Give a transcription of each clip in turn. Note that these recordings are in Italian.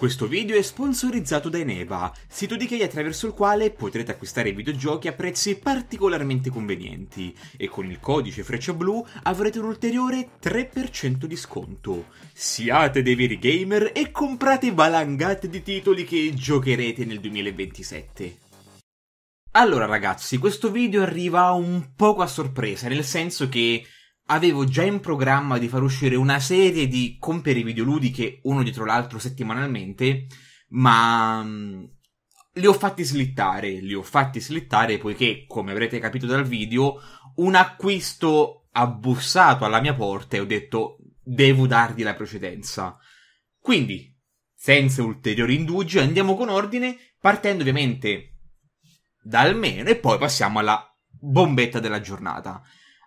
Questo video è sponsorizzato da Eneva, sito di Ikea attraverso il quale potrete acquistare videogiochi a prezzi particolarmente convenienti e con il codice freccia blu avrete un ulteriore 3% di sconto. Siate dei veri gamer e comprate valangate di titoli che giocherete nel 2027. Allora ragazzi, questo video arriva un poco a sorpresa, nel senso che avevo già in programma di far uscire una serie di compere videoludiche uno dietro l'altro settimanalmente, ma mm, li ho fatti slittare, li ho fatti slittare poiché, come avrete capito dal video, un acquisto ha bussato alla mia porta e ho detto devo dargli la precedenza. Quindi, senza ulteriori indugi, andiamo con ordine, partendo ovviamente dal meno e poi passiamo alla bombetta della giornata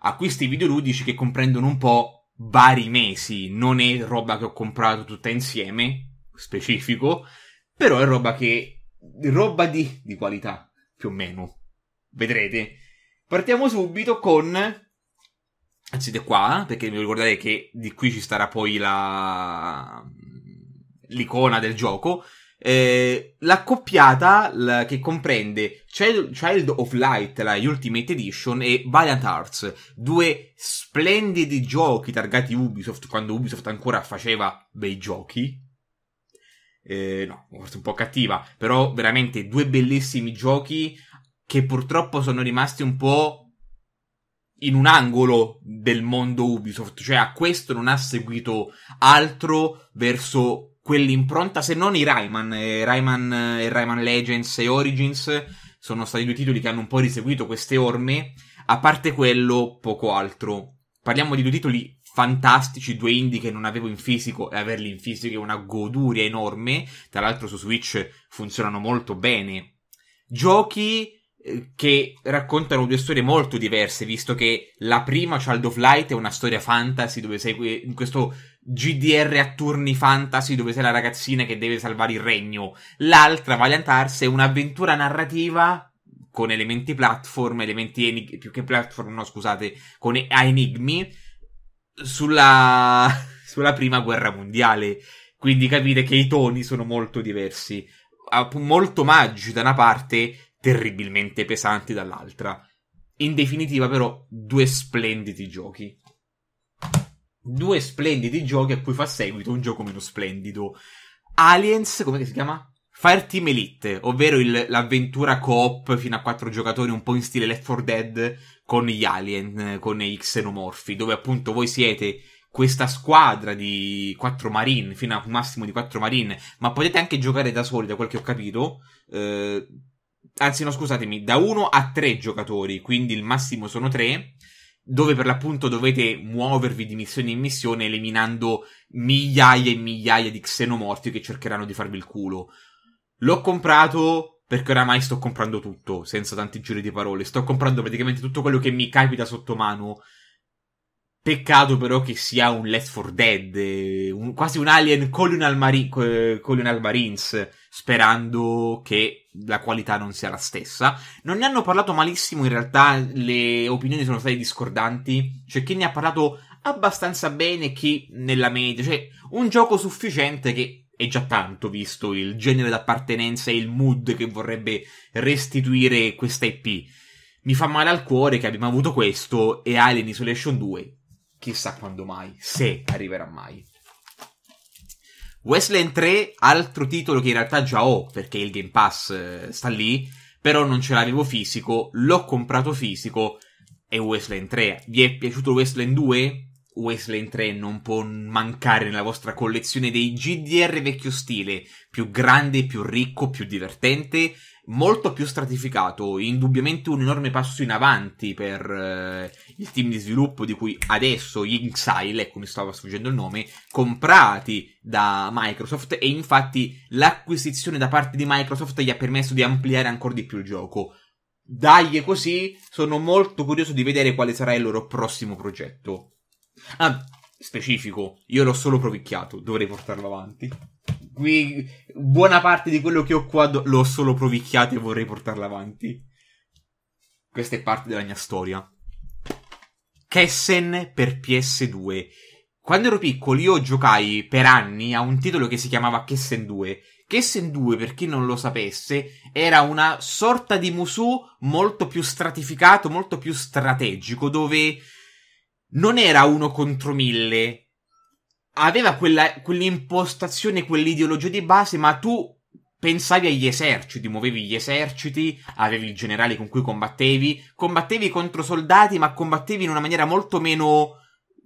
acquisti videoludici che comprendono un po' vari mesi, non è roba che ho comprato tutta insieme, specifico, però è roba che roba di, di qualità, più o meno. Vedrete. Partiamo subito con anzi da qua, perché vi ricordate che di qui ci starà poi la l'icona del gioco eh, l'accoppiata la, che comprende Child, Child, of Light, la Ultimate Edition, e Valiant Arts, due splendidi giochi targati Ubisoft quando Ubisoft ancora faceva bei giochi. Eh, no, forse un po' cattiva, però veramente due bellissimi giochi che purtroppo sono rimasti un po' in un angolo del mondo Ubisoft, cioè a questo non ha seguito altro verso quell'impronta, se non i Rayman, e eh, Rayman, e eh, Rayman Legends e Origins sono stati due titoli che hanno un po' riseguito queste orme, a parte quello poco altro. Parliamo di due titoli fantastici, due indie che non avevo in fisico e averli in fisico è una goduria enorme, tra l'altro su Switch funzionano molto bene. Giochi eh, che raccontano due storie molto diverse, visto che la prima, Child of Light, è una storia fantasy dove sei in questo GDR a turni fantasy dove sei la ragazzina che deve salvare il regno. L'altra, Valiant Hearts, è un'avventura narrativa con elementi platform, elementi enig- più che platform, no scusate, con e- enigmi sulla, sulla prima guerra mondiale. Quindi capite che i toni sono molto diversi. Molto magici da una parte, terribilmente pesanti dall'altra. In definitiva, però, due splendidi giochi due splendidi giochi a cui fa seguito un gioco meno splendido. Aliens, come si chiama? Fireteam Elite, ovvero il, l'avventura coop fino a quattro giocatori, un po' in stile Left 4 Dead, con gli alien, con i xenomorfi, dove appunto voi siete questa squadra di quattro marine, fino a un massimo di quattro marine, ma potete anche giocare da soli, da quel che ho capito. Eh, anzi, no, scusatemi, da uno a tre giocatori, quindi il massimo sono tre dove per l'appunto dovete muovervi di missione in missione eliminando migliaia e migliaia di xenomorti che cercheranno di farvi il culo. L'ho comprato perché oramai sto comprando tutto, senza tanti giri di parole. Sto comprando praticamente tutto quello che mi capita sotto mano. Peccato però che sia un Left 4 Dead, eh, un, quasi un alien Colonial, Mari- Colonial Marines sperando che la qualità non sia la stessa. Non ne hanno parlato malissimo, in realtà le opinioni sono state discordanti. C'è cioè, chi ne ha parlato abbastanza bene, chi nella media. Cioè, un gioco sufficiente che è già tanto, visto il genere d'appartenenza e il mood che vorrebbe restituire questa IP. Mi fa male al cuore che abbiamo avuto questo e Alien Isolation 2. Chissà quando mai, se arriverà mai. Westland 3, altro titolo che in realtà già ho, perché il Game Pass eh, sta lì, però non ce l'avevo fisico, l'ho comprato fisico, e Westland 3. Vi è piaciuto Westland 2? Westland 3 non può mancare nella vostra collezione dei GDR vecchio stile, più grande, più ricco, più divertente molto più stratificato, indubbiamente un enorme passo in avanti per eh, il team di sviluppo di cui adesso gli Inxile, ecco mi stava sfuggendo il nome, comprati da Microsoft e infatti l'acquisizione da parte di Microsoft gli ha permesso di ampliare ancora di più il gioco. Dagli così, sono molto curioso di vedere quale sarà il loro prossimo progetto. Ah, specifico, io l'ho solo provicchiato, dovrei portarlo avanti qui buona parte di quello che ho qua do- l'ho solo provicchiato e vorrei portarla avanti. Questa è parte della mia storia. Kessen per PS2. Quando ero piccolo io giocai per anni a un titolo che si chiamava Kessen 2. Kessen 2, per chi non lo sapesse, era una sorta di Musu molto più stratificato, molto più strategico, dove non era uno contro mille, aveva quella, quell'impostazione, quell'ideologia di base, ma tu pensavi agli eserciti, muovevi gli eserciti, avevi il generale con cui combattevi, combattevi contro soldati, ma combattevi in una maniera molto meno,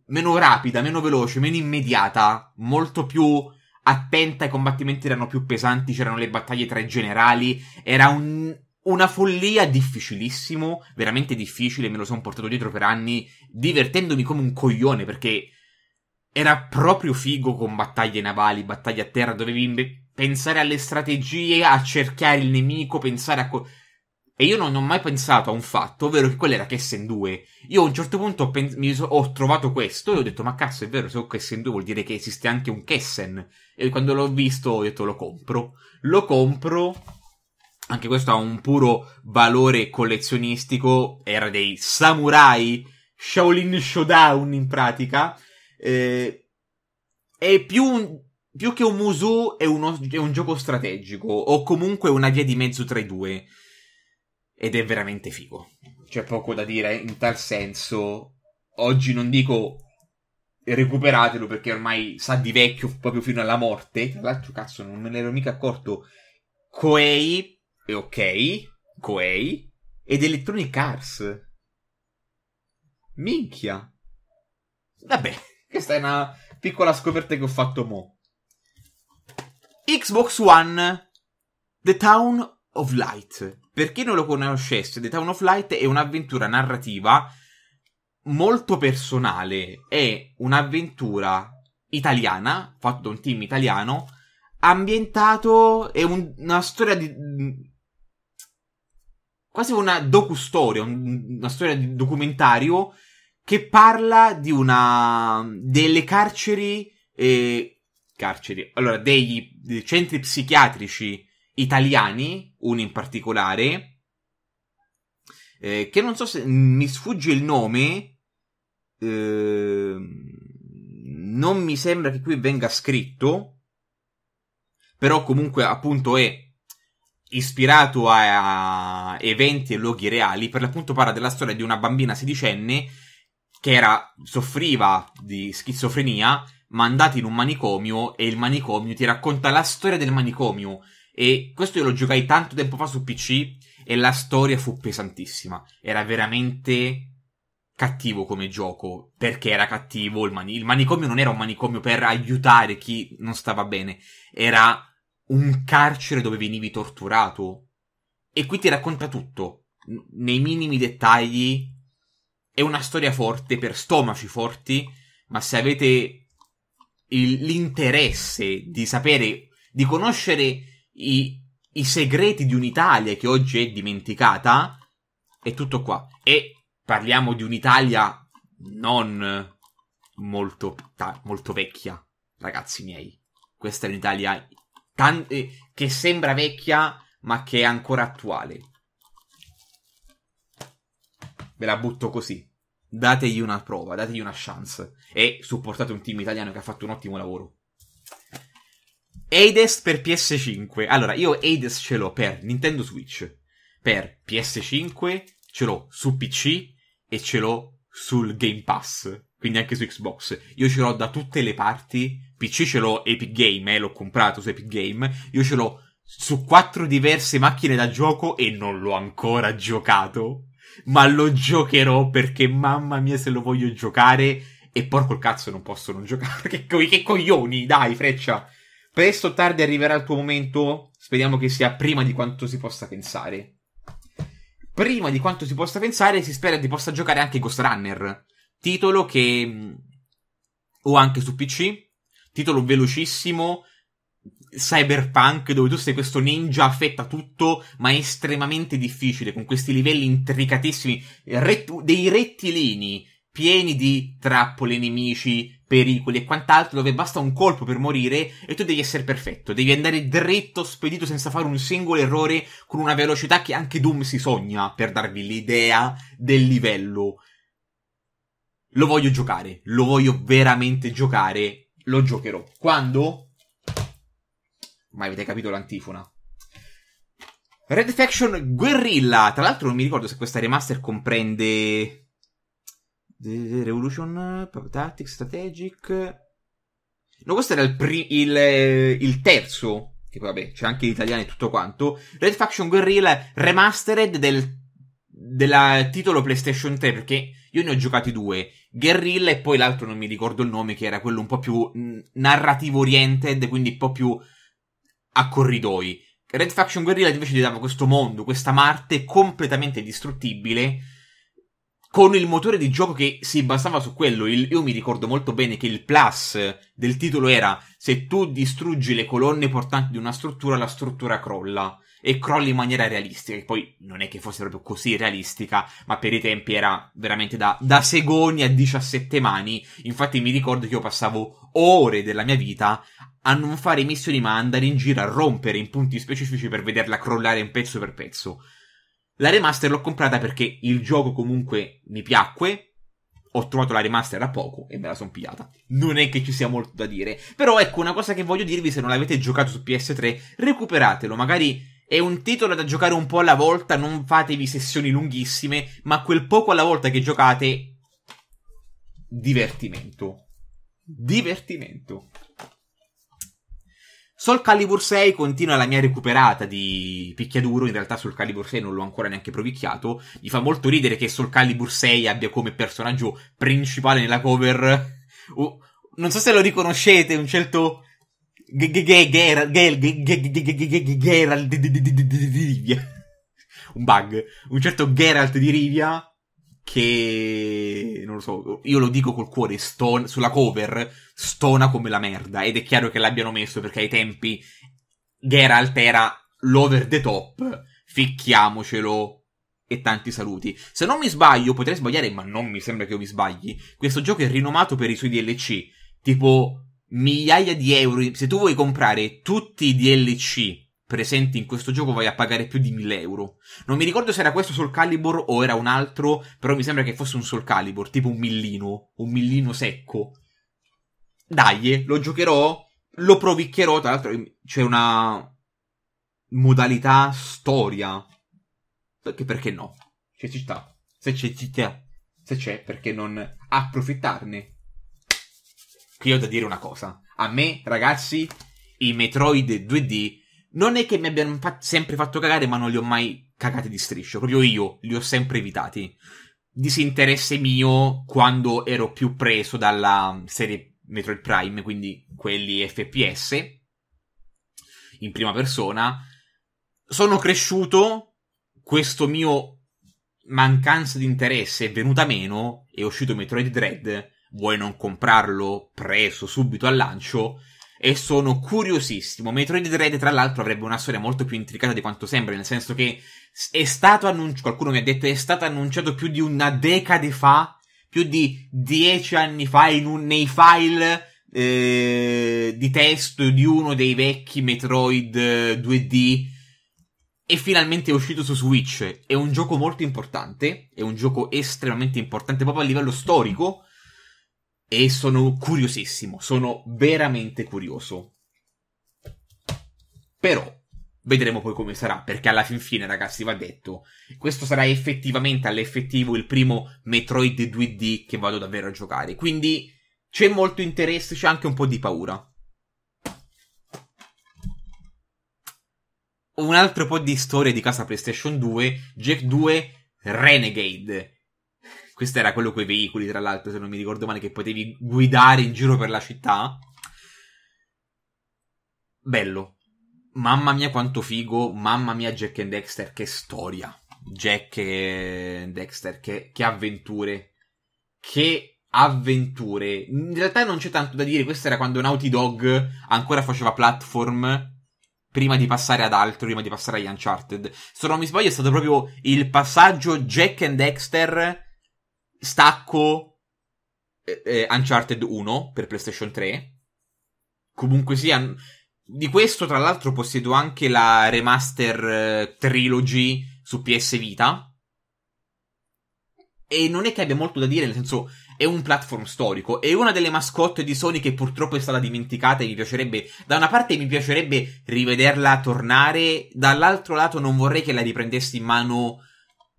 meno rapida, meno veloce, meno immediata, molto più attenta, i combattimenti erano più pesanti, c'erano le battaglie tra i generali, era un, una follia difficilissimo, veramente difficile, me lo sono portato dietro per anni, divertendomi come un coglione perché era proprio figo con battaglie navali, battaglie a terra, dovevi pensare alle strategie, a cercare il nemico, pensare a... Co- e io non ho mai pensato a un fatto, ovvero che quello era Kessen 2 Io a un certo punto ho, pens- so- ho, trovato questo e ho detto, ma cazzo è vero, se ho Kessen 2 vuol dire che esiste anche un Kessen. E quando l'ho visto ho detto, lo compro. Lo compro, anche questo ha un puro valore collezionistico, era dei samurai, Shaolin Showdown in pratica eh, è più, un, più che un Musou, è, uno, è un gioco strategico, o comunque una via di mezzo tra i due. Ed è veramente figo. C'è poco da dire in tal senso. Oggi non dico recuperatelo perché ormai sa di vecchio proprio fino alla morte. Tra l'altro, cazzo, non me ne ero mica accorto. Koei è ok, Koei ed Electronic Arts. Minchia. Vabbè. Questa è una piccola scoperta che ho fatto mo. Xbox One The Town of Light. Per chi non lo conoscesse, The Town of Light è un'avventura narrativa molto personale. È un'avventura italiana, fatta da un team italiano, ambientato... è un, una storia di quasi una docu-storia, una storia di documentario che parla di una delle carceri eh, carceri, allora degli, dei centri psichiatrici italiani, uno in particolare eh, che non so se mi sfugge il nome eh, non mi sembra che qui venga scritto però comunque appunto è ispirato a eventi e luoghi reali, per l'appunto parla della storia di una bambina sedicenne che era, soffriva di schizofrenia, mandati in un manicomio e il manicomio ti racconta la storia del manicomio. E questo io lo giocai tanto tempo fa su PC e la storia fu pesantissima. Era veramente cattivo come gioco, perché era cattivo, il, mani- il manicomio non era un manicomio per aiutare chi non stava bene, era un carcere dove venivi torturato. E qui ti racconta tutto, nei minimi dettagli è una storia forte per stomaci forti, ma se avete il, l'interesse di sapere, di conoscere i, i segreti di un'Italia che oggi è dimenticata, è tutto qua. E parliamo di un'Italia non molto, molto vecchia, ragazzi miei. Questa è un'Italia tan- eh, che sembra vecchia, ma che è ancora attuale ve la butto così. Dategli una prova, dategli una chance e supportate un team italiano che ha fatto un ottimo lavoro. Hades per PS5. Allora, io Hades ce l'ho per Nintendo Switch, per PS5, ce l'ho su PC e ce l'ho sul Game Pass, quindi anche su Xbox. Io ce l'ho da tutte le parti. PC ce l'ho Epic Game, eh, l'ho comprato su Epic Game. Io ce l'ho su quattro diverse macchine da gioco e non l'ho ancora giocato ma lo giocherò perché mamma mia se lo voglio giocare e porco il cazzo non posso non giocare. Che, co- che coglioni, dai, freccia. Presto o tardi arriverà il tuo momento, speriamo che sia prima di quanto si possa pensare. Prima di quanto si possa pensare, si spera di possa giocare anche Ghost Runner, titolo che mm, o anche su PC, titolo velocissimo, cyberpunk dove tu sei questo ninja affetta tutto, ma è estremamente difficile, con questi livelli intricatissimi, ret- dei rettilini pieni di trappole, nemici, pericoli e quant'altro, dove basta un colpo per morire e tu devi essere perfetto, devi andare dritto, spedito senza fare un singolo errore, con una velocità che anche Doom si sogna, per darvi l'idea del livello. Lo voglio giocare, lo voglio veramente giocare, lo giocherò. Quando? ma avete capito l'antifona. Red Faction Guerrilla. Tra l'altro, non mi ricordo se questa remaster comprende. The Revolution Tactics Strategic. No, questo era il, pri- il, il terzo. Che vabbè, c'è anche l'italiano e tutto quanto. Red Faction Guerrilla Remastered del della titolo PlayStation 3 perché io ne ho giocati due, Guerrilla e poi l'altro non mi ricordo il nome che era quello un po' più narrativo oriented, quindi un po' più a corridoi. Red Faction Guerrilla invece ti dava questo mondo, questa Marte completamente distruttibile, con il motore di gioco che si basava su quello. Il, io mi ricordo molto bene che il plus del titolo era se tu distruggi le colonne portanti di una struttura, la struttura crolla. E crolla in maniera realistica, che poi non è che fosse proprio così realistica, ma per i tempi era veramente da, da segoni a 17 mani. Infatti mi ricordo che io passavo ore della mia vita a non fare missioni ma andare in giro a rompere in punti specifici per vederla crollare in pezzo per pezzo. La remaster l'ho comprata perché il gioco comunque mi piacque, ho trovato la remaster da poco e me la son pigliata. Non è che ci sia molto da dire, però ecco una cosa che voglio dirvi se non l'avete giocato su PS3, recuperatelo, magari è un titolo da giocare un po' alla volta, non fatevi sessioni lunghissime, ma quel poco alla volta che giocate divertimento. Divertimento. Sol Calibur 6 continua la mia recuperata di picchiaduro, in realtà Sol Calibur 6 non l'ho ancora neanche provicchiato, mi fa molto ridere che Sol Calibur 6 abbia come personaggio principale nella cover, oh, non so se lo riconoscete, un certo Geralt di Rivia, un bug, un certo Geralt di Rivia che non lo so, io lo dico col cuore, stona, sulla cover stona come la merda ed è chiaro che l'abbiano messo perché ai tempi Geralt era l'over the top, ficchiamocelo e tanti saluti. Se non mi sbaglio, potrei sbagliare, ma non mi sembra che io mi sbagli. Questo gioco è rinomato per i suoi DLC, tipo migliaia di euro. Se tu vuoi comprare tutti i DLC presenti in questo gioco vai a pagare più di 1000 euro. Non mi ricordo se era questo Soul Calibur o era un altro, però mi sembra che fosse un Soul Calibur, tipo un millino, un millino secco. Dai, eh, lo giocherò, lo provicchierò, tra l'altro ehm, c'è una modalità storia. Perché, perché no? C'è città. Se c'è città. Se c'è, perché non approfittarne? Qui ho da dire una cosa. A me, ragazzi, i Metroid 2D non è che mi abbiano fa- sempre fatto cagare, ma non li ho mai cagati di striscio. Proprio io li ho sempre evitati. Disinteresse mio quando ero più preso dalla mm, serie Metroid Prime, quindi quelli FPS in prima persona. Sono cresciuto, questo mio mancanza di interesse è venuta meno, è uscito Metroid Dread, vuoi non comprarlo preso subito al lancio e sono curiosissimo. Metroid Dread, tra l'altro, avrebbe una storia molto più intricata di quanto sembra, nel senso che è stato annunciato, qualcuno mi ha detto, è stato annunciato più di una decade fa, più di dieci anni fa, un, nei file eh, di testo di uno dei vecchi Metroid 2D. Eh, e finalmente è uscito su Switch. È un gioco molto importante, è un gioco estremamente importante proprio a livello storico e sono curiosissimo, sono veramente curioso. Però vedremo poi come sarà, perché alla fin fine, ragazzi, va detto, questo sarà effettivamente all'effettivo il primo Metroid 2D che vado davvero a giocare. Quindi c'è molto interesse, c'è anche un po' di paura. Un altro po' di storia di casa PlayStation 2, Jack 2 Renegade questo era quello con i veicoli, tra l'altro, se non mi ricordo male, che potevi guidare in giro per la città. Bello. Mamma mia quanto figo, mamma mia Jack and Dexter, che storia. Jack e Dexter, che, che avventure. Che avventure. In realtà non c'è tanto da dire, questo era quando Naughty Dog ancora faceva platform prima di passare ad altro, prima di passare agli Uncharted. Se non mi sbaglio è stato proprio il passaggio Jack and Dexter stacco eh, eh Uncharted 1 per PlayStation 3. Comunque sia, di questo tra l'altro possiedo anche la remaster eh, trilogy su PS Vita. E non è che abbia molto da dire, nel senso, è un platform storico. È una delle mascotte di Sony che purtroppo è stata dimenticata e mi piacerebbe, da una parte mi piacerebbe rivederla tornare, dall'altro lato non vorrei che la riprendessi in mano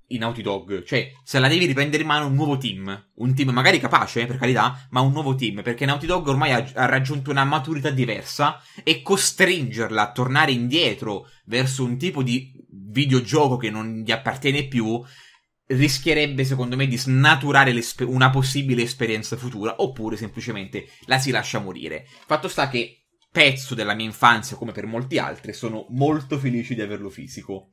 in Naughty Dog. Cioè, se la devi riprendere in mano un nuovo team. Un team magari capace, eh, per carità, ma un nuovo team. Perché Naughty Dog ormai ha, ha raggiunto una maturità diversa e costringerla a tornare indietro verso un tipo di videogioco che non gli appartiene più rischierebbe secondo me di snaturare una possibile esperienza futura oppure semplicemente la si lascia morire. Fatto sta che pezzo della mia infanzia come per molti altri sono molto felice di averlo fisico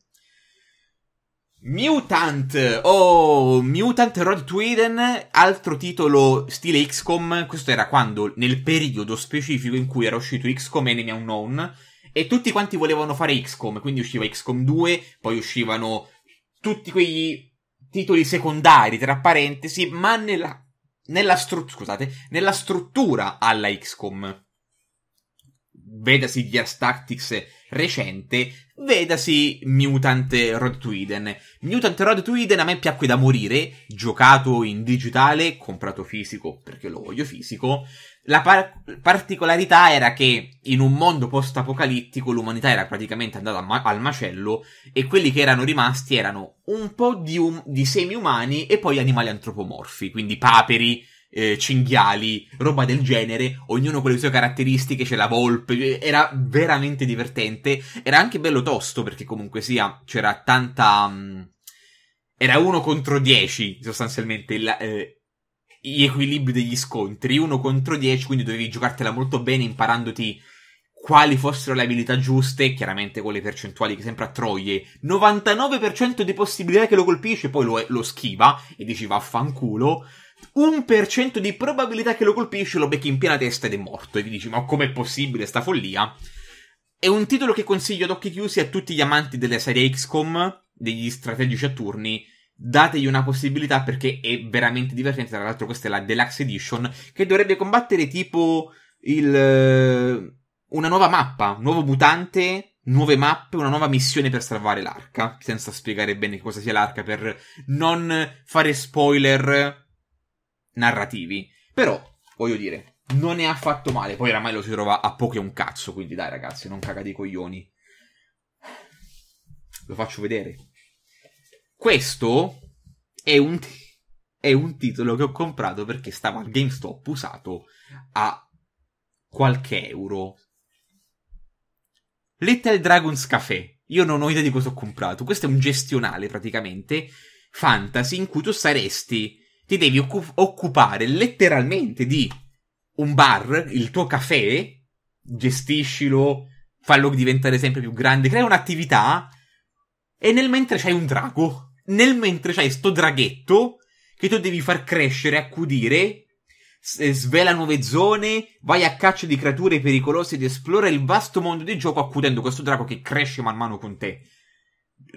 Mutant, oh, Mutant Road to Eden, altro titolo stile XCOM, questo era quando, nel periodo specifico in cui era uscito XCOM Enemy Unknown, e tutti quanti volevano fare XCOM, quindi usciva XCOM 2, poi uscivano tutti quei titoli secondari, tra parentesi, ma nella, nella, stru- scusate, nella struttura alla XCOM vedasi Gears Tactics recente, vedasi Mutant Road to Eden. Mutant Road to Eden a me piacque da morire, giocato in digitale, comprato fisico perché lo voglio fisico. La par- particolarità era che in un mondo post-apocalittico l'umanità era praticamente andata ma- al macello e quelli che erano rimasti erano un po' di, um- di semi-umani e poi animali antropomorfi, quindi paperi, eh, cinghiali, roba del genere, ognuno con le sue caratteristiche, c'è la volpe, era veramente divertente, era anche bello tosto perché comunque sia, c'era tanta... Mh, mm, era uno contro dieci sostanzialmente la, eh, gli equilibri degli scontri, uno contro dieci, quindi dovevi giocartela molto bene imparandoti quali fossero le abilità giuste, chiaramente con le percentuali che sempre a troie, 99% di possibilità che lo colpisce, poi lo, lo schiva e dici vaffanculo, 1% di probabilità che lo colpisce, lo becchi in piena testa ed è morto. E vi dici, ma com'è possibile sta follia? È un titolo che consiglio ad occhi chiusi a tutti gli amanti delle serie XCOM, degli strategici a turni. Dategli una possibilità perché è veramente divertente. Tra l'altro, questa è la Deluxe Edition che dovrebbe combattere tipo il. Eh, una nuova mappa, nuovo mutante, nuove mappe, una nuova missione per salvare l'arca. Senza spiegare bene cosa sia l'arca, per non fare spoiler narrativi. Però, voglio dire, non è affatto male. Poi oramai lo si trova a poche un cazzo, quindi dai ragazzi, non cagate i coglioni. Lo faccio vedere. Questo è un, t- è un titolo che ho comprato perché stava al GameStop usato a qualche euro. Little Dragon's Café. Io non ho idea di cosa ho comprato. Questo è un gestionale praticamente fantasy in cui tu saresti ti devi occup- occupare letteralmente di un bar, il tuo caffè, gestiscilo, fallo diventare sempre più grande, crea un'attività e nel mentre c'hai un drago, nel mentre c'hai sto draghetto che tu devi far crescere, accudire, eh, svela nuove zone, vai a caccia di creature pericolose ed esplora il vasto mondo del gioco accudendo questo drago che cresce man mano con te.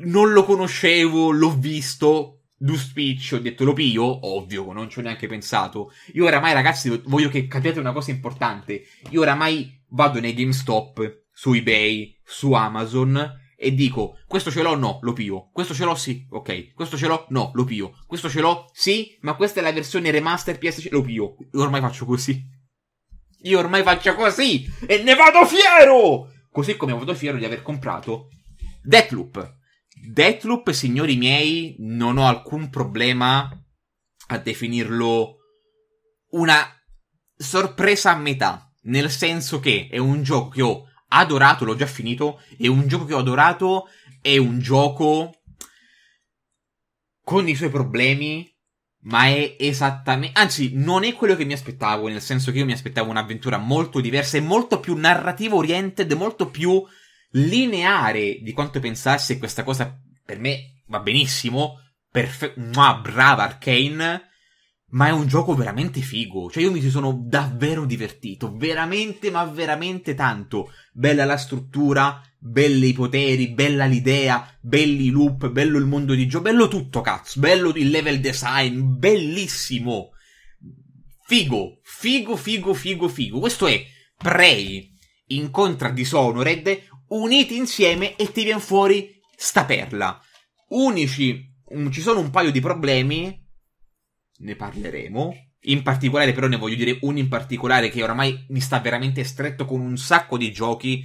Non lo conoscevo, l'ho visto, do speech, ho detto lo pio, ovvio, non ci ho neanche pensato. Io oramai, ragazzi, voglio che capiate una cosa importante. Io oramai vado nei GameStop, su eBay, su Amazon e dico questo ce l'ho no, lo pio. Questo ce l'ho sì, ok. Questo ce l'ho no, lo pio. Questo ce l'ho sì, ma questa è la versione remaster PS lo pio. Io ormai faccio così. Io ormai faccio così e ne vado fiero! Così come vado fiero di aver comprato Deathloop Deathloop, signori miei, non ho alcun problema a definirlo una sorpresa a metà, nel senso che è un gioco che ho adorato, l'ho già finito, è un gioco che ho adorato, è un gioco con i suoi problemi, ma è esattamente, anzi non è quello che mi aspettavo, nel senso che io mi aspettavo un'avventura molto diversa e molto più narrativa oriented, molto più lineare di quanto pensassi, e questa cosa per me va benissimo. Perfe- ma brava Arkane. Ma è un gioco veramente figo. Cioè, io mi ci sono davvero divertito. Veramente, ma veramente tanto. Bella la struttura, belli i poteri, bella l'idea, belli i loop, bello il mondo di gioco, bello tutto, cazzo. Bello il level design, bellissimo. Figo, figo, figo, figo, figo. Questo è Prey. Incontra Dishonored uniti insieme e ti viene fuori sta perla. Unici, um, ci sono un paio di problemi, ne parleremo. In particolare, però, ne voglio dire uno in particolare che oramai mi sta veramente stretto con un sacco di giochi.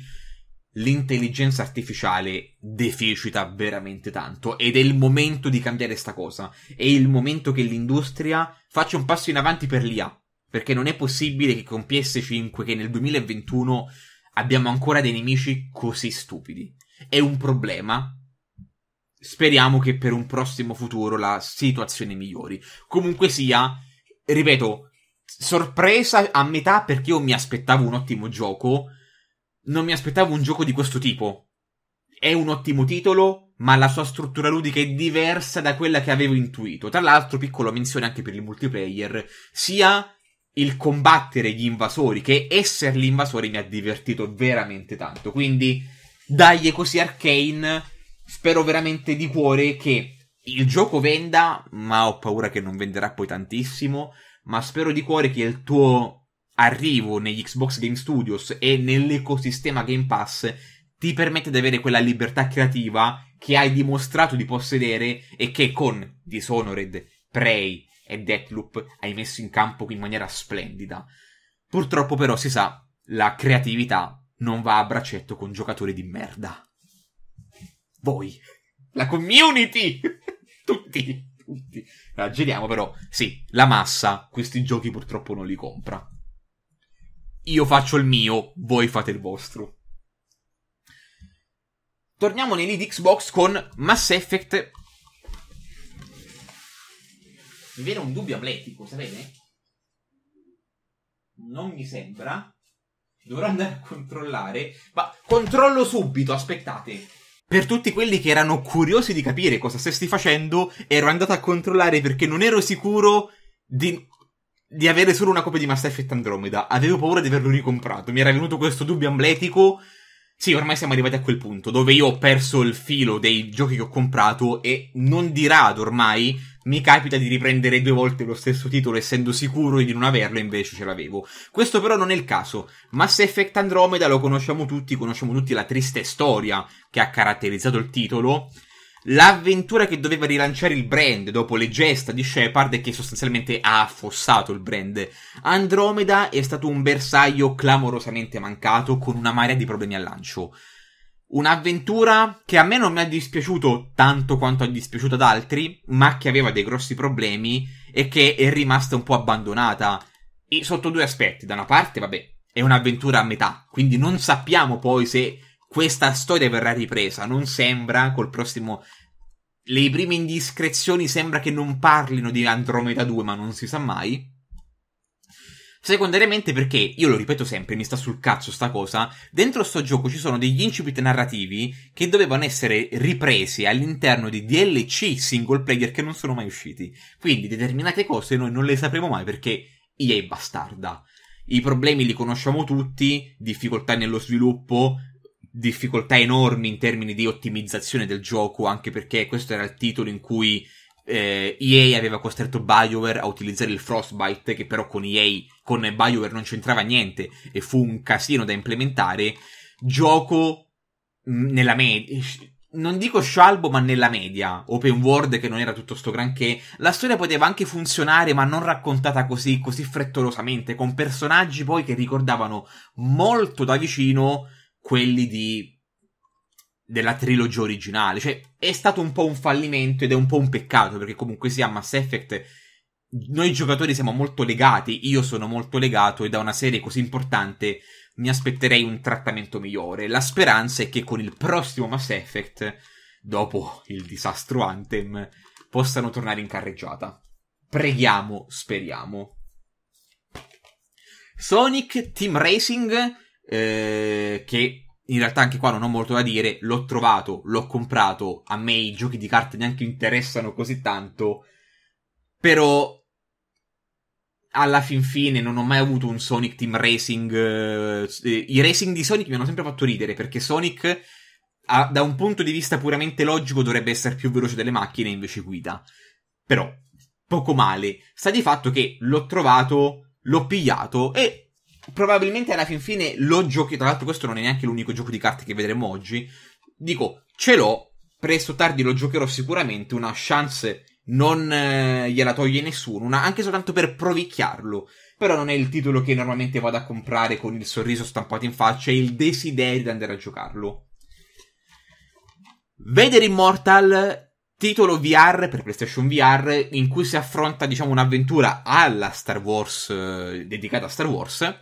L'intelligenza artificiale deficita veramente tanto ed è il momento di cambiare sta cosa. È il momento che l'industria faccia un passo in avanti per l'IA. Perché non è possibile che con PS5, che nel 2021 abbiamo ancora dei nemici così stupidi. È un problema. Speriamo che per un prossimo futuro la situazione migliori. Comunque sia, ripeto, sorpresa a metà perché io mi aspettavo un ottimo gioco. Non mi aspettavo un gioco di questo tipo. È un ottimo titolo, ma la sua struttura ludica è diversa da quella che avevo intuito. Tra l'altro, piccola menzione anche per il multiplayer, sia il combattere gli invasori, che esserli invasori mi ha divertito veramente tanto. Quindi, dagli così arcane, spero veramente di cuore che il gioco venda, ma ho paura che non venderà poi tantissimo, ma spero di cuore che il tuo arrivo negli Xbox Game Studios e nell'ecosistema Game Pass ti permette di avere quella libertà creativa che hai dimostrato di possedere e che con Dishonored, Prey, e Deathloop hai messo in campo in maniera splendida. Purtroppo però si sa, la creatività non va a braccetto con giocatori di merda. Voi, la community, tutti, tutti. Raggiriamo però, sì, la massa questi giochi purtroppo non li compra. Io faccio il mio, voi fate il vostro. Torniamo nei lead Xbox con Mass Effect mi viene un dubbio atletico, sapete? Non mi sembra. Dovrò andare a controllare. Ma controllo subito, aspettate. Per tutti quelli che erano curiosi di capire cosa stessi facendo, ero andato a controllare perché non ero sicuro di, di avere solo una copia di Mass Effect Andromeda. Avevo paura di averlo ricomprato. Mi era venuto questo dubbio ambletico. Sì, ormai siamo arrivati a quel punto dove io ho perso il filo dei giochi che ho comprato e non di rado ormai mi capita di riprendere due volte lo stesso titolo essendo sicuro di non averlo invece ce l'avevo. Questo però non è il caso. Mass Effect Andromeda lo conosciamo tutti, conosciamo tutti la triste storia che ha caratterizzato il titolo. L'avventura che doveva rilanciare il brand dopo le gesta di Shepard e che sostanzialmente ha affossato il brand. Andromeda è stato un bersaglio clamorosamente mancato con una marea di problemi al lancio. Un'avventura che a me non mi ha dispiaciuto tanto quanto ha dispiaciuto ad altri, ma che aveva dei grossi problemi e che è rimasta un po' abbandonata. E sotto due aspetti. Da una parte, vabbè, è un'avventura a metà, quindi non sappiamo poi se questa storia verrà ripresa. Non sembra col prossimo. Le prime indiscrezioni sembra che non parlino di Andromeda 2, ma non si sa mai. Secondariamente perché, io lo ripeto sempre, mi sta sul cazzo sta cosa, dentro sto gioco ci sono degli incipit narrativi che dovevano essere ripresi all'interno di DLC single player che non sono mai usciti. Quindi determinate cose noi non le sapremo mai perché EA è bastarda. I problemi li conosciamo tutti, difficoltà nello sviluppo, difficoltà enormi in termini di ottimizzazione del gioco, anche perché questo era il titolo in cui eh, EA aveva costretto BioWare a utilizzare il Frostbite, che però con EA con BioWare non c'entrava niente e fu un casino da implementare, gioco mm, nella media, non dico scialbo, ma nella media, open world che non era tutto sto granché, la storia poteva anche funzionare, ma non raccontata così, così frettolosamente, con personaggi poi che ricordavano molto da vicino quelli di della trilogia originale, cioè è stato un po' un fallimento ed è un po' un peccato perché comunque sia Mass Effect noi giocatori siamo molto legati, io sono molto legato e da una serie così importante mi aspetterei un trattamento migliore. La speranza è che con il prossimo Mass Effect, dopo il disastro Anthem, possano tornare in carreggiata. Preghiamo, speriamo. Sonic Team Racing, eh, che in realtà anche qua non ho molto da dire, l'ho trovato, l'ho comprato, a me i giochi di carte neanche interessano così tanto, però alla fin fine non ho mai avuto un Sonic Team Racing. Eh, eh, I racing di Sonic mi hanno sempre fatto ridere perché Sonic, ha, da un punto di vista puramente logico, dovrebbe essere più veloce delle macchine e invece guida. Però, poco male. Sta di fatto che l'ho trovato, l'ho pigliato e probabilmente alla fin fine lo giochi. Tra l'altro, questo non è neanche l'unico gioco di carte che vedremo oggi. Dico, ce l'ho, presto o tardi lo giocherò sicuramente, una chance non eh, gliela toglie nessuno, una, anche soltanto per provicchiarlo. Però non è il titolo che normalmente vado a comprare con il sorriso stampato in faccia e il desiderio di andare a giocarlo. Vader Immortal, titolo VR per PlayStation VR, in cui si affronta, diciamo, un'avventura alla Star Wars, eh, dedicata a Star Wars.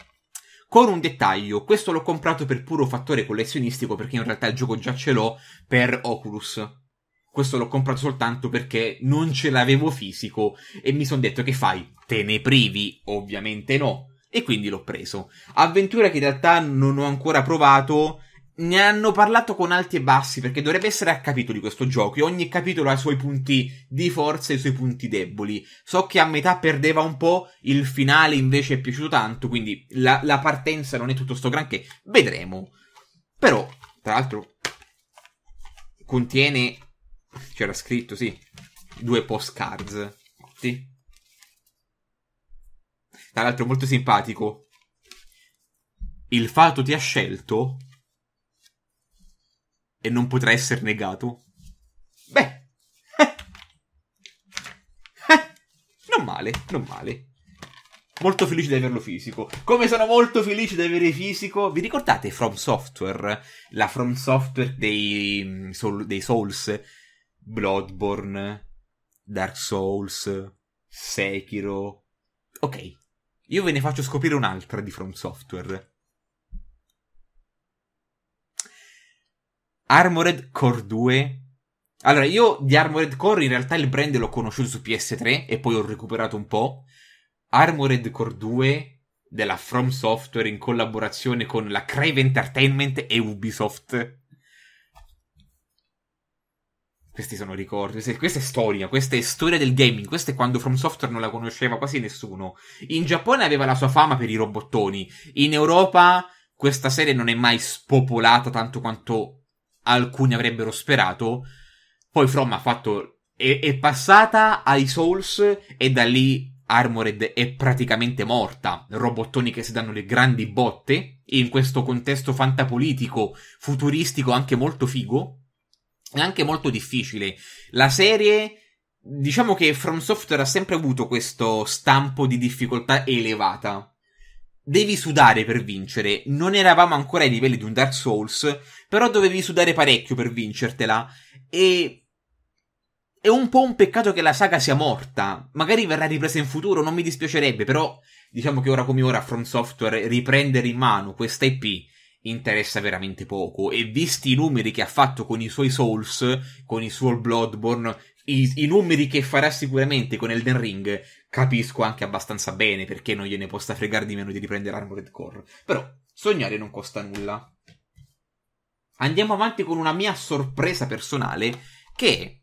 Con un dettaglio, questo l'ho comprato per puro fattore collezionistico perché in realtà il gioco già ce l'ho per Oculus questo l'ho comprato soltanto perché non ce l'avevo fisico e mi sono detto che fai, te ne privi, ovviamente no, e quindi l'ho preso. Avventura che in realtà non ho ancora provato, ne hanno parlato con alti e bassi perché dovrebbe essere a capitoli questo gioco e ogni capitolo ha i suoi punti di forza e i suoi punti deboli. So che a metà perdeva un po', il finale invece è piaciuto tanto, quindi la, la partenza non è tutto sto granché, vedremo. Però, tra l'altro, contiene c'era scritto, sì. Due postcards. Sì. Tra l'altro molto simpatico. Il fatto ti ha scelto e non potrà essere negato. Beh. Eh. Eh. non male, non male. Molto felice di averlo fisico. Come sono molto felice di avere fisico. Vi ricordate From Software? La From Software dei, mm, dei Souls Bloodborne, Dark Souls, Sekiro. Ok, io ve ne faccio scoprire un'altra di From Software. Armored Core 2. Allora, io di Armored Core in realtà il brand l'ho conosciuto su PS3 e poi ho recuperato un po'. Armored Core 2 della From Software in collaborazione con la Crave Entertainment e Ubisoft. Questi sono ricordi, questa è storia, questa è storia del gaming, questa è quando From Software non la conosceva quasi nessuno. In Giappone aveva la sua fama per i robottoni, in Europa questa serie non è mai spopolata tanto quanto alcuni avrebbero sperato. Poi From ha fatto è, passata ai Souls e da lì Armored è praticamente morta. Robottoni che si danno le grandi botte in questo contesto fantapolitico, futuristico, anche molto figo è anche molto difficile. La serie, diciamo che From Software ha sempre avuto questo stampo di difficoltà elevata. Devi sudare per vincere. Non eravamo ancora ai livelli di un Dark Souls, però dovevi sudare parecchio per vincertela. E è un po' un peccato che la saga sia morta. Magari verrà ripresa in futuro, non mi dispiacerebbe, però diciamo che ora come ora From Software riprendere in mano questa IP interessa veramente poco. E visti i numeri che ha fatto con i suoi Souls, con i suoi Bloodborne, i, i numeri che farà sicuramente con Elden Ring, capisco anche abbastanza bene perché non gliene possa fregare di meno di riprendere Armored Core. Però, sognare non costa nulla. Andiamo avanti con una mia sorpresa personale, che è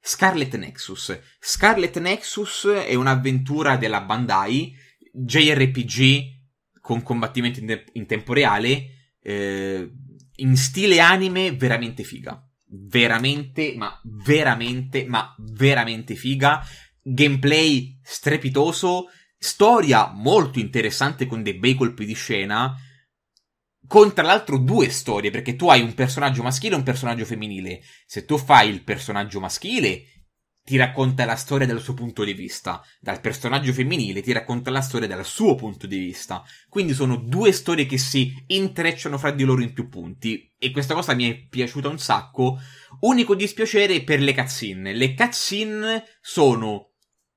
Scarlet Nexus. Scarlet Nexus è un'avventura della Bandai, JRPG con combattimento in, te- in tempo reale, eh, in stile anime veramente figa. Veramente, ma veramente, ma veramente figa. Gameplay strepitoso, storia molto interessante con dei bei colpi di scena. Con tra l'altro due storie, perché tu hai un personaggio maschile e un personaggio femminile. Se tu fai il personaggio maschile, ti racconta la storia dal suo punto di vista, dal personaggio femminile ti racconta la storia dal suo punto di vista. Quindi sono due storie che si intrecciano fra di loro in più punti e questa cosa mi è piaciuta un sacco. Unico dispiacere per le cutscene. Le cutscene sono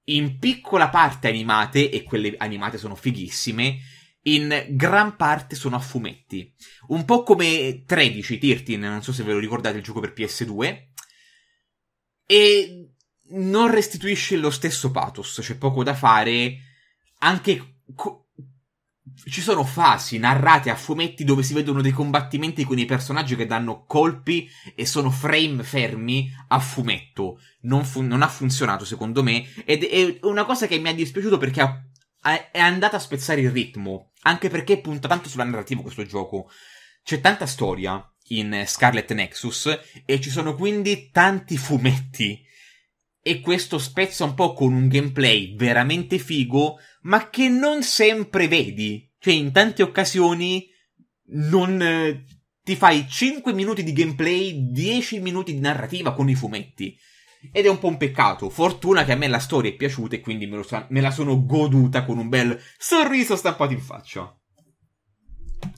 in piccola parte animate e quelle animate sono fighissime in gran parte sono a fumetti. Un po' come 13, Tirtin, non so se ve lo ricordate il gioco per PS2. E non restituisce lo stesso pathos, c'è poco da fare. Anche co- ci sono fasi narrate a fumetti dove si vedono dei combattimenti con i personaggi che danno colpi e sono frame fermi a fumetto. Non, fu- non ha funzionato, secondo me, ed è una cosa che mi ha dispiaciuto perché ha- è andata a spezzare il ritmo, anche perché punta tanto sulla narrativa questo gioco. C'è tanta storia in Scarlet Nexus e ci sono quindi tanti fumetti e questo spezza un po' con un gameplay veramente figo, ma che non sempre vedi. Cioè, in tante occasioni non eh, ti fai 5 minuti di gameplay, 10 minuti di narrativa con i fumetti. Ed è un po' un peccato. Fortuna che a me la storia è piaciuta e quindi me, so- me la sono goduta con un bel sorriso stampato in faccia.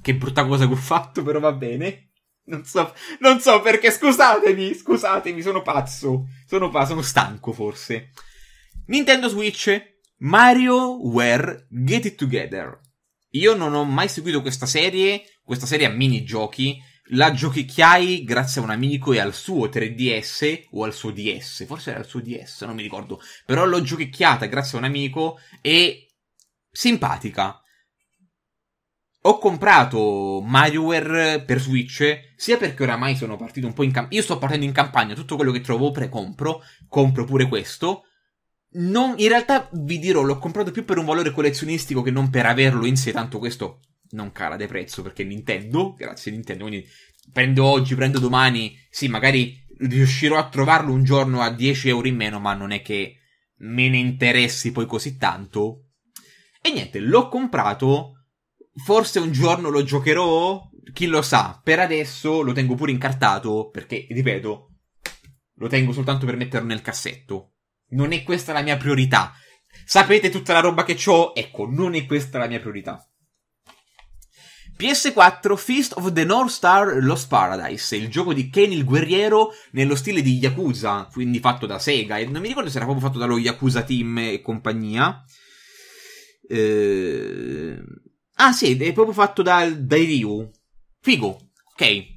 Che brutta cosa che ho fatto, però va bene. Non so, non so perché, scusatemi, scusatemi, sono pazzo. Sono pazzo, sono stanco forse. Nintendo Switch, Mario Where Get It Together. Io non ho mai seguito questa serie, questa serie a minigiochi. La giochicchiai grazie a un amico e al suo 3DS o al suo DS, forse era il suo DS, non mi ricordo. Però l'ho giochicchiata grazie a un amico e simpatica ho comprato Marioware per Switch, sia perché oramai sono partito un po' in campagna. Io sto partendo in campagna, tutto quello che trovo precompro, compro pure questo. Non, in realtà vi dirò, l'ho comprato più per un valore collezionistico che non per averlo in sé, tanto questo non cala di prezzo perché Nintendo, grazie Nintendo, quindi prendo oggi, prendo domani, sì, magari riuscirò a trovarlo un giorno a 10 euro in meno, ma non è che me ne interessi poi così tanto. E niente, l'ho comprato Forse un giorno lo giocherò, chi lo sa. Per adesso lo tengo pure incartato, perché, ripeto, lo tengo soltanto per metterlo nel cassetto. Non è questa la mia priorità. Sapete tutta la roba che ho? Ecco, non è questa la mia priorità. PS4 Feast of the North Star Lost Paradise, il gioco di Ken il guerriero nello stile di Yakuza, quindi fatto da Sega, e non mi ricordo se era proprio fatto dallo Yakuza Team e compagnia. Ehm Ah sì, è proprio fatto dal, dai Ryu. Figo. Ok.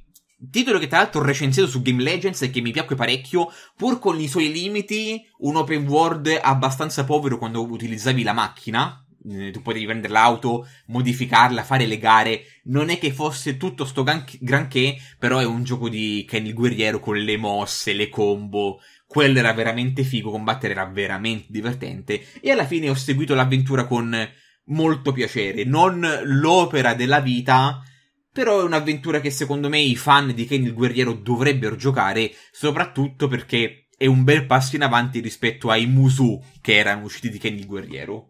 Titolo che tra l'altro ho recensito su Game Legends e che mi piacque parecchio, pur con i suoi limiti, un open world abbastanza povero quando utilizzavi la macchina, mm, tu potevi prendere l'auto, modificarla, fare le gare. Non è che fosse tutto sto granché, però è un gioco di Kenny il guerriero con le mosse, le combo. Quello era veramente figo, combattere era veramente divertente. E alla fine ho seguito l'avventura con molto piacere. Non l'opera della vita, però è un'avventura che secondo me i fan di Ken il Guerriero dovrebbero giocare, soprattutto perché è un bel passo in avanti rispetto ai Musu che erano usciti di Ken il Guerriero.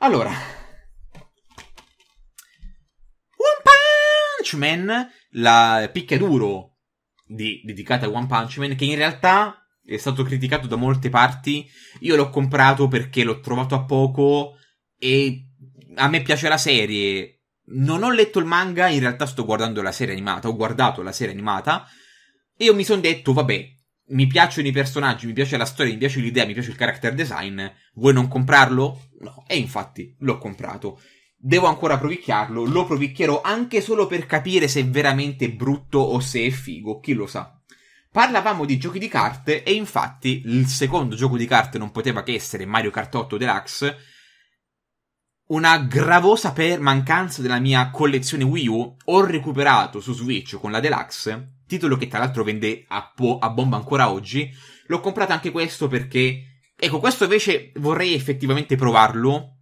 Allora, One Punch Man, la picchiaduro di, dedicata a One Punch Man, che in realtà è stato criticato da molte parti. Io l'ho comprato perché l'ho trovato a poco e a me piace la serie. Non ho letto il manga, in realtà sto guardando la serie animata, ho guardato la serie animata e io mi sono detto, vabbè, mi piacciono i personaggi, mi piace la storia, mi piace l'idea, mi piace il character design, vuoi non comprarlo? No, e infatti l'ho comprato. Devo ancora provicchiarlo, lo provicchierò anche solo per capire se è veramente brutto o se è figo, chi lo sa. Parlavamo di giochi di carte e infatti il secondo gioco di carte non poteva che essere Mario Kart 8 Deluxe. Una gravosa per mancanza della mia collezione Wii U, ho recuperato su Switch con la Deluxe, titolo che tra l'altro vende a, po- a bomba ancora oggi. L'ho comprato anche questo perché, ecco, questo invece vorrei effettivamente provarlo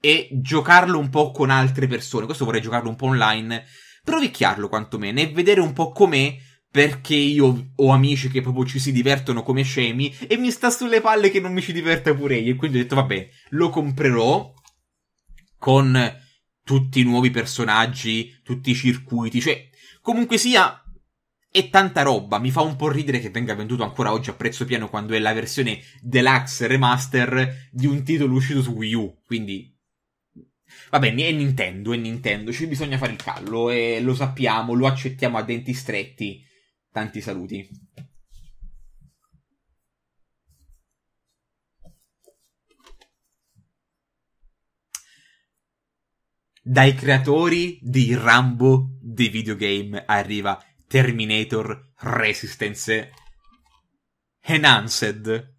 e giocarlo un po' con altre persone. Questo vorrei giocarlo un po' online, provicchiarlo quantomeno e vedere un po' com'è perché io ho amici che proprio ci si divertono come scemi e mi sta sulle palle che non mi ci diverta pure io. E quindi ho detto, vabbè, lo comprerò con tutti i nuovi personaggi, tutti i circuiti, cioè, comunque sia, è tanta roba. Mi fa un po' ridere che venga venduto ancora oggi a prezzo pieno quando è la versione deluxe remaster di un titolo uscito su Wii U. Quindi, Vabbè, è Nintendo, è Nintendo, ci bisogna fare il callo e lo sappiamo, lo accettiamo a denti stretti. Tanti saluti. Dai creatori di Rambo di videogame arriva Terminator Resistance Enhanced.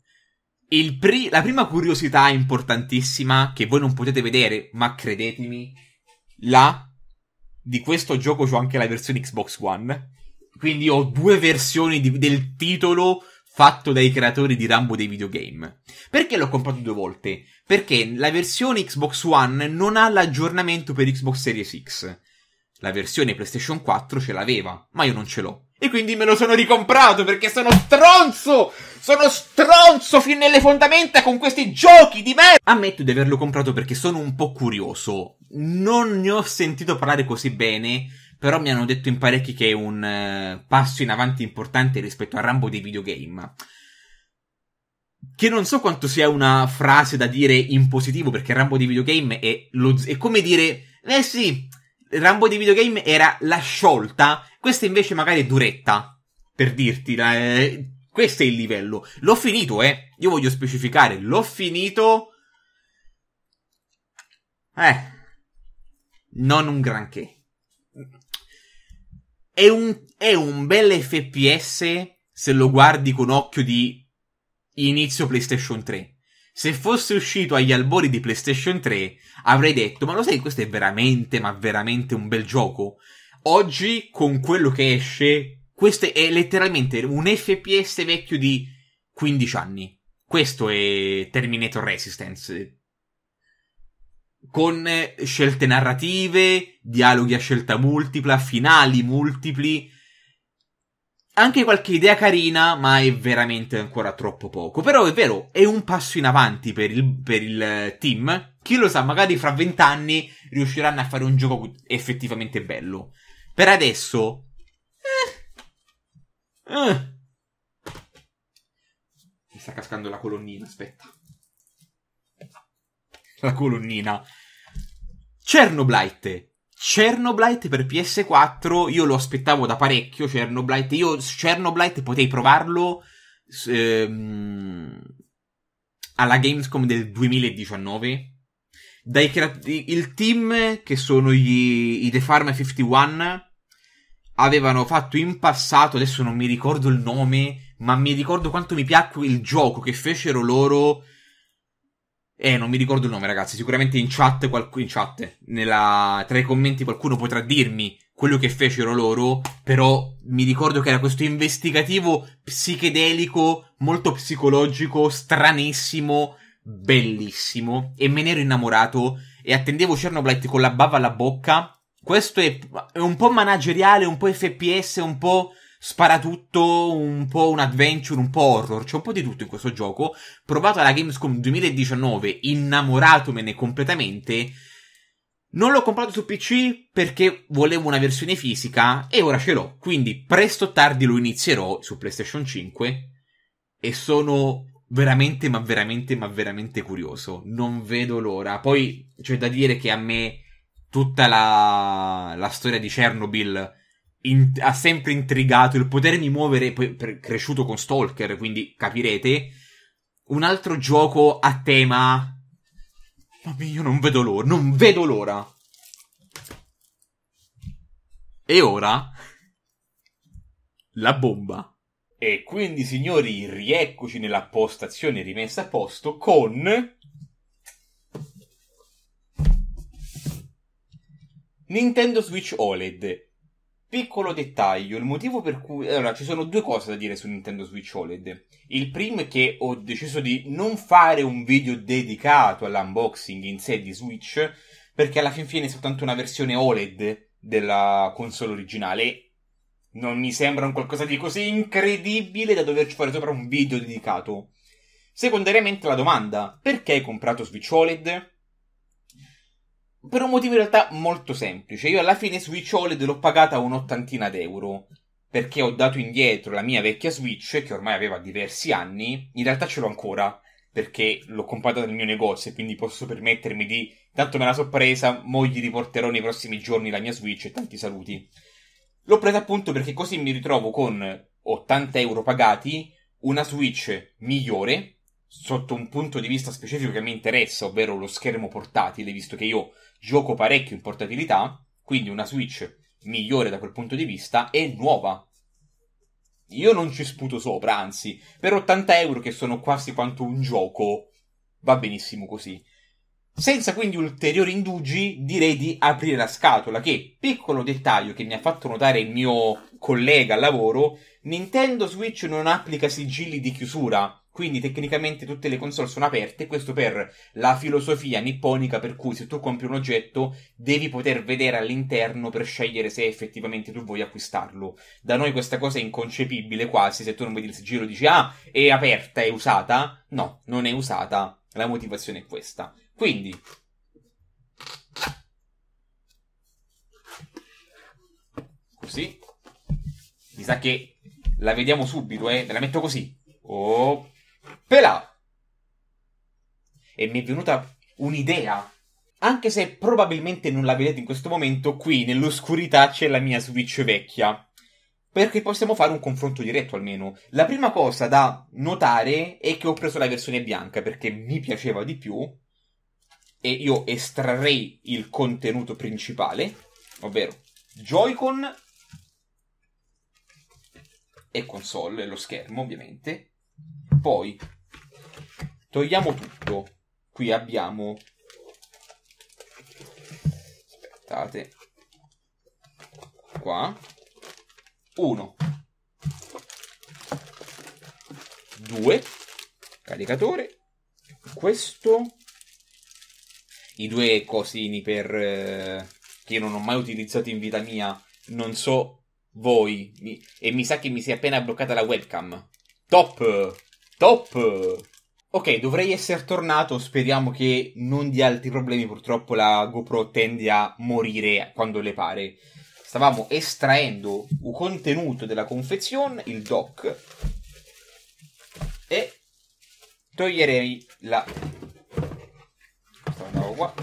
Pri- la prima curiosità importantissima che voi non potete vedere, ma credetemi, la di questo gioco c'ho anche la versione Xbox One. Quindi ho due versioni di, del titolo fatto dai creatori di Rambo dei videogame. Perché l'ho comprato due volte? Perché la versione Xbox One non ha l'aggiornamento per Xbox Series X. La versione PlayStation 4 ce l'aveva, ma io non ce l'ho. E quindi me lo sono ricomprato perché sono stronzo! Sono stronzo fin nelle fondamenta con questi giochi di merda! Ammetto di averlo comprato perché sono un po' curioso. Non ne ho sentito parlare così bene però mi hanno detto in parecchi che è un eh, passo in avanti importante rispetto al Rambo dei videogame. Che non so quanto sia una frase da dire in positivo, perché il Rambo dei videogame è, lo, è come dire, eh sì, il Rambo dei videogame era la sciolta, questa invece magari è duretta, per dirti, eh, questo è il livello. L'ho finito, eh, io voglio specificare, l'ho finito... Eh, non un granché. È un, è un bel FPS se lo guardi con occhio di inizio PlayStation 3. Se fosse uscito agli albori di PlayStation 3, avrei detto, ma lo sai, questo è veramente, ma veramente un bel gioco. Oggi, con quello che esce, questo è letteralmente un FPS vecchio di 15 anni. Questo è Terminator Resistance con eh, scelte narrative, dialoghi a scelta multipla, finali multipli, anche qualche idea carina, ma è veramente ancora troppo poco. Però è vero, è un passo in avanti per il, per il eh, team. Chi lo sa, magari fra vent'anni riusciranno a fare un gioco effettivamente bello. Per adesso... Eh, eh. Mi sta cascando la colonnina, aspetta. la colonnina. Cernoblite. Cernoblite per PS4, io lo aspettavo da parecchio, Cernoblite. Io Cernoblite potei provarlo ehm, alla Gamescom del 2019. Dai, il team, che sono gli, i The Farm 51, avevano fatto in passato, adesso non mi ricordo il nome, ma mi ricordo quanto mi piacque il gioco che fecero loro eh, non mi ricordo il nome, ragazzi. Sicuramente in chat, qual- in chat nella, tra i commenti qualcuno potrà dirmi quello che fecero loro, però mi ricordo che era questo investigativo psichedelico, molto psicologico, stranissimo, bellissimo, e me ne ero innamorato, e attendevo Chernobyl con la bava alla bocca. Questo è, è un po' manageriale, un po' FPS, un po' sparatutto, un po' un adventure, un po' horror, c'è un po' di tutto in questo gioco. Provato alla Gamescom 2019, innamoratomene completamente. Non l'ho comprato su PC perché volevo una versione fisica e ora ce l'ho, quindi presto o tardi lo inizierò su PlayStation 5 e sono veramente, ma veramente, ma veramente curioso. Non vedo l'ora. Poi c'è da dire che a me tutta la, la storia di Chernobyl in, ha sempre intrigato il potermi muovere, poi per, cresciuto con Stalker, quindi capirete. Un altro gioco a tema... Mamma mia, io non vedo l'ora, non vedo l'ora. E ora... La bomba. E quindi, signori, rieccoci nella postazione rimessa a posto con... Nintendo Switch OLED Piccolo dettaglio, il motivo per cui... Allora, ci sono due cose da dire su Nintendo Switch OLED. Il primo è che ho deciso di non fare un video dedicato all'unboxing in sé di Switch, perché alla fin fine è soltanto una versione OLED della console originale. Non mi sembra un qualcosa di così incredibile da doverci fare sopra un video dedicato. Secondariamente la domanda, perché hai comprato Switch OLED? per un motivo in realtà molto semplice. Io alla fine Switch OLED l'ho pagata un'ottantina d'euro. Perché ho dato indietro la mia vecchia Switch, che ormai aveva diversi anni. In realtà ce l'ho ancora, perché l'ho comprata nel mio negozio e quindi posso permettermi di... Tanto me la so presa, mo gli riporterò nei prossimi giorni la mia Switch e tanti saluti. L'ho presa appunto perché così mi ritrovo con 80 euro pagati, una Switch migliore, sotto un punto di vista specifico che mi interessa, ovvero lo schermo portatile, visto che io gioco parecchio in portabilità, quindi una Switch migliore da quel punto di vista e nuova. Io non ci sputo sopra, anzi, per 80 euro che sono quasi quanto un gioco, va benissimo così. Senza quindi ulteriori indugi, direi di aprire la scatola, che, piccolo dettaglio che mi ha fatto notare il mio collega al lavoro, Nintendo Switch non applica sigilli di chiusura, quindi tecnicamente tutte le console sono aperte, questo per la filosofia nipponica per cui se tu compri un oggetto devi poter vedere all'interno per scegliere se effettivamente tu vuoi acquistarlo. Da noi questa cosa è inconcepibile quasi, se tu non vedi il sigillo dici ah è aperta, è usata. No, non è usata, la motivazione è questa. Quindi... Così. Mi sa che la vediamo subito, eh, ve la metto così. Oh. Pelà! E mi è venuta un'idea. Anche se probabilmente non la vedete in questo momento, qui nell'oscurità c'è la mia Switch vecchia perché possiamo fare un confronto diretto almeno. La prima cosa da notare è che ho preso la versione bianca perché mi piaceva di più e io estrarrei il contenuto principale, ovvero Joy-Con e console, e lo schermo ovviamente, poi togliamo tutto. Qui abbiamo aspettate qua 1 2 caricatore questo i due cosini per eh, che io non ho mai utilizzato in vita mia non so voi mi, e mi sa che mi si è appena bloccata la webcam Top! Top! Ok, dovrei essere tornato, speriamo che non di altri problemi, purtroppo la GoPro tende a morire quando le pare. Stavamo estraendo un contenuto della confezione, il dock, e toglierei la... Stavo qua.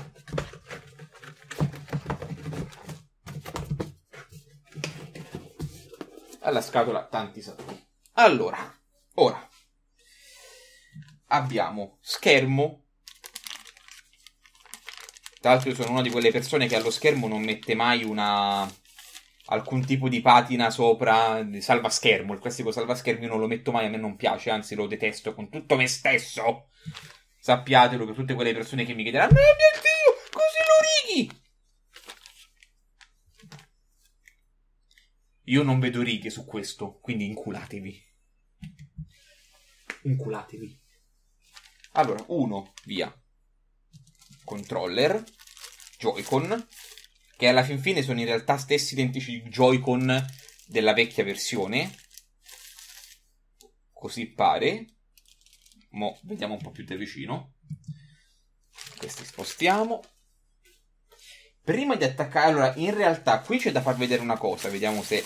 Alla scatola tanti saponi. Allora, Ora, abbiamo schermo. Tra l'altro io sono una di quelle persone che allo schermo non mette mai una... alcun tipo di patina sopra, salva schermo, il classico salva schermo io non lo metto mai, a me non piace, anzi lo detesto con tutto me stesso. Sappiatelo per tutte quelle persone che mi chiederanno, eh mio Dio, così lo righi! Io non vedo righe su questo, quindi inculatevi. Inculatevi. Allora, uno, via. Controller, Joy-Con, che alla fin fine sono in realtà stessi identici Joy-Con della vecchia versione. Così pare. Mo vediamo un po' più da vicino. Questi spostiamo. Prima di attaccare, allora, in realtà qui c'è da far vedere una cosa, vediamo se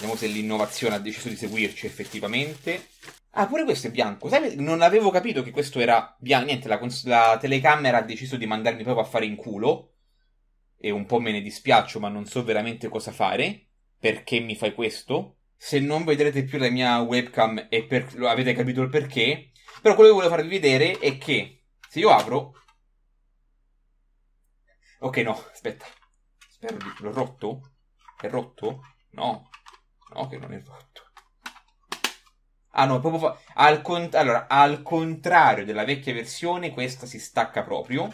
Vediamo se l'innovazione ha deciso di seguirci effettivamente. Ah, pure questo è bianco. Sai, non avevo capito che questo era bianco. Niente, la, cons- la telecamera ha deciso di mandarmi proprio a fare in culo. E un po' me ne dispiaccio, ma non so veramente cosa fare. Perché mi fai questo? Se non vedrete più la mia webcam e per- avete capito il perché. Però quello che volevo farvi vedere è che se io apro... Ok, no, aspetta. Spero di... L'ho rotto? È rotto? No. No, che non è fatto. Ah no, proprio fa... al con... allora, al contrario della vecchia versione, questa si stacca proprio,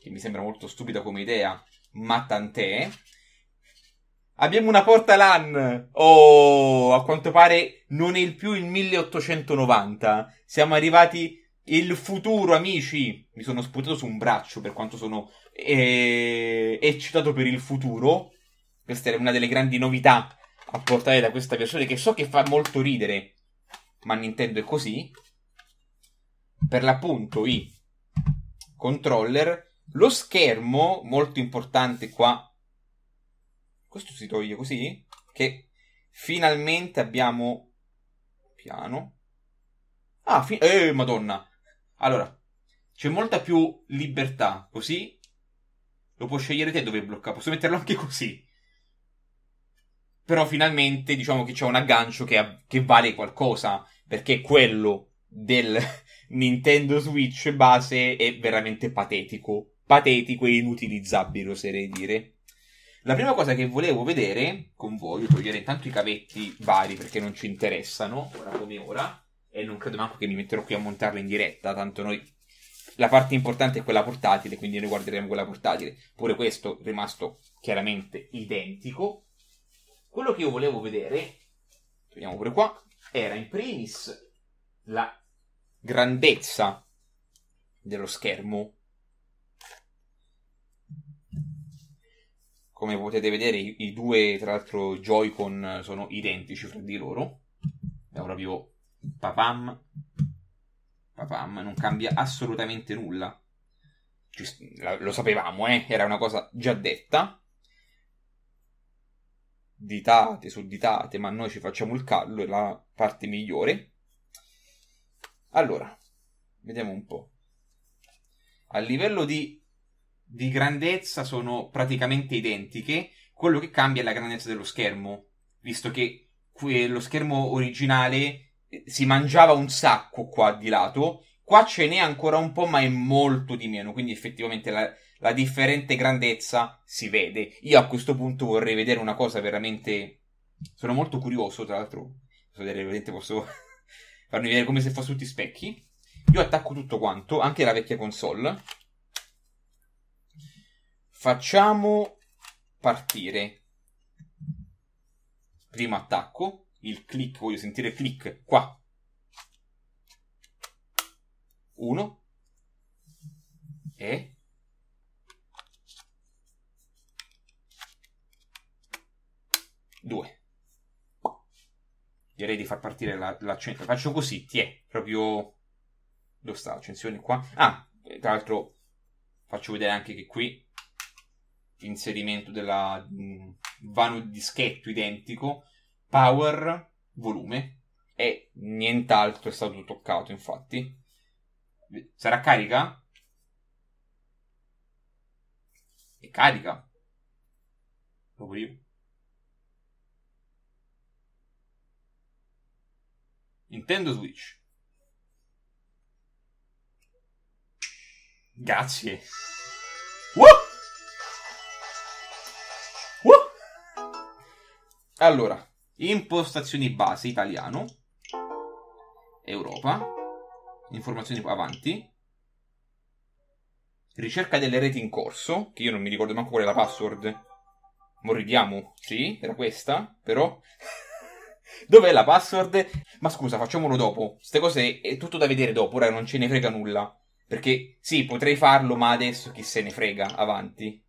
che mi sembra molto stupida come idea, ma tant'è. Abbiamo una porta LAN. Oh, a quanto pare non è il più il 1890. Siamo arrivati il futuro, amici. Mi sono sputato su un braccio per quanto sono eh, eccitato per il futuro. Questa è una delle grandi novità a portare da questa versione che so che fa molto ridere, ma Nintendo è così. Per l'appunto i controller, lo schermo, molto importante qua, questo si toglie così, che finalmente abbiamo piano. Ah, fi- eh, madonna. Allora, c'è molta più libertà, così lo puoi scegliere te dove bloccare, posso metterlo anche così però finalmente diciamo che c'è un aggancio che, che vale qualcosa, perché quello del Nintendo Switch base è veramente patetico, patetico e inutilizzabile, oserei dire. La prima cosa che volevo vedere con voi, togliere intanto i cavetti vari perché non ci interessano, ora come ora, e non credo neanche che mi metterò qui a montarlo in diretta, tanto noi... La parte importante è quella portatile, quindi noi guarderemo quella portatile. Pure questo è rimasto chiaramente identico. Quello che io volevo vedere, vediamo pure qua, era in primis la grandezza dello schermo. Come potete vedere, i, i due, tra l'altro, Joy-Con sono identici fra di loro. È proprio papam, papam, non cambia assolutamente nulla. Ci, la, lo sapevamo, eh? era una cosa già detta ditate su ditate, ma noi ci facciamo il callo, è la parte migliore. Allora, vediamo un po'. A livello di, di grandezza sono praticamente identiche, quello che cambia è la grandezza dello schermo, visto che lo schermo originale eh, si mangiava un sacco qua di lato, qua ce n'è ancora un po' ma è molto di meno, quindi effettivamente la, la differente grandezza si vede. Io a questo punto vorrei vedere una cosa veramente... Sono molto curioso, tra l'altro. Posso vedere, vedete, posso farmi vedere come se fossero tutti specchi. Io attacco tutto quanto, anche la vecchia console. Facciamo partire. Primo attacco. Il click, voglio sentire click qua. 1 e Due. Direi di far partire l'accensione. La, Faccio così, ti è proprio. Dove sta l'accensione? Qua. Ah, eh, tra l'altro, faccio vedere anche che qui l'inserimento della mh, mm, vano dischetto identico, power, volume e nient'altro è stato toccato infatti. Sarà carica? È carica. Proprio io. Nintendo Switch. Grazie. Uh! Uh! Allora, impostazioni base italiano, Europa, informazioni avanti, ricerca delle reti in corso, che io non mi ricordo manco qual è la password. Moridiamo, sì, era questa, però... Dov'è la password? Ma scusa, facciamolo dopo. Ste cose è tutto da vedere dopo, ora non ce ne frega nulla. Perché sì, potrei farlo, ma adesso chi se ne frega, avanti.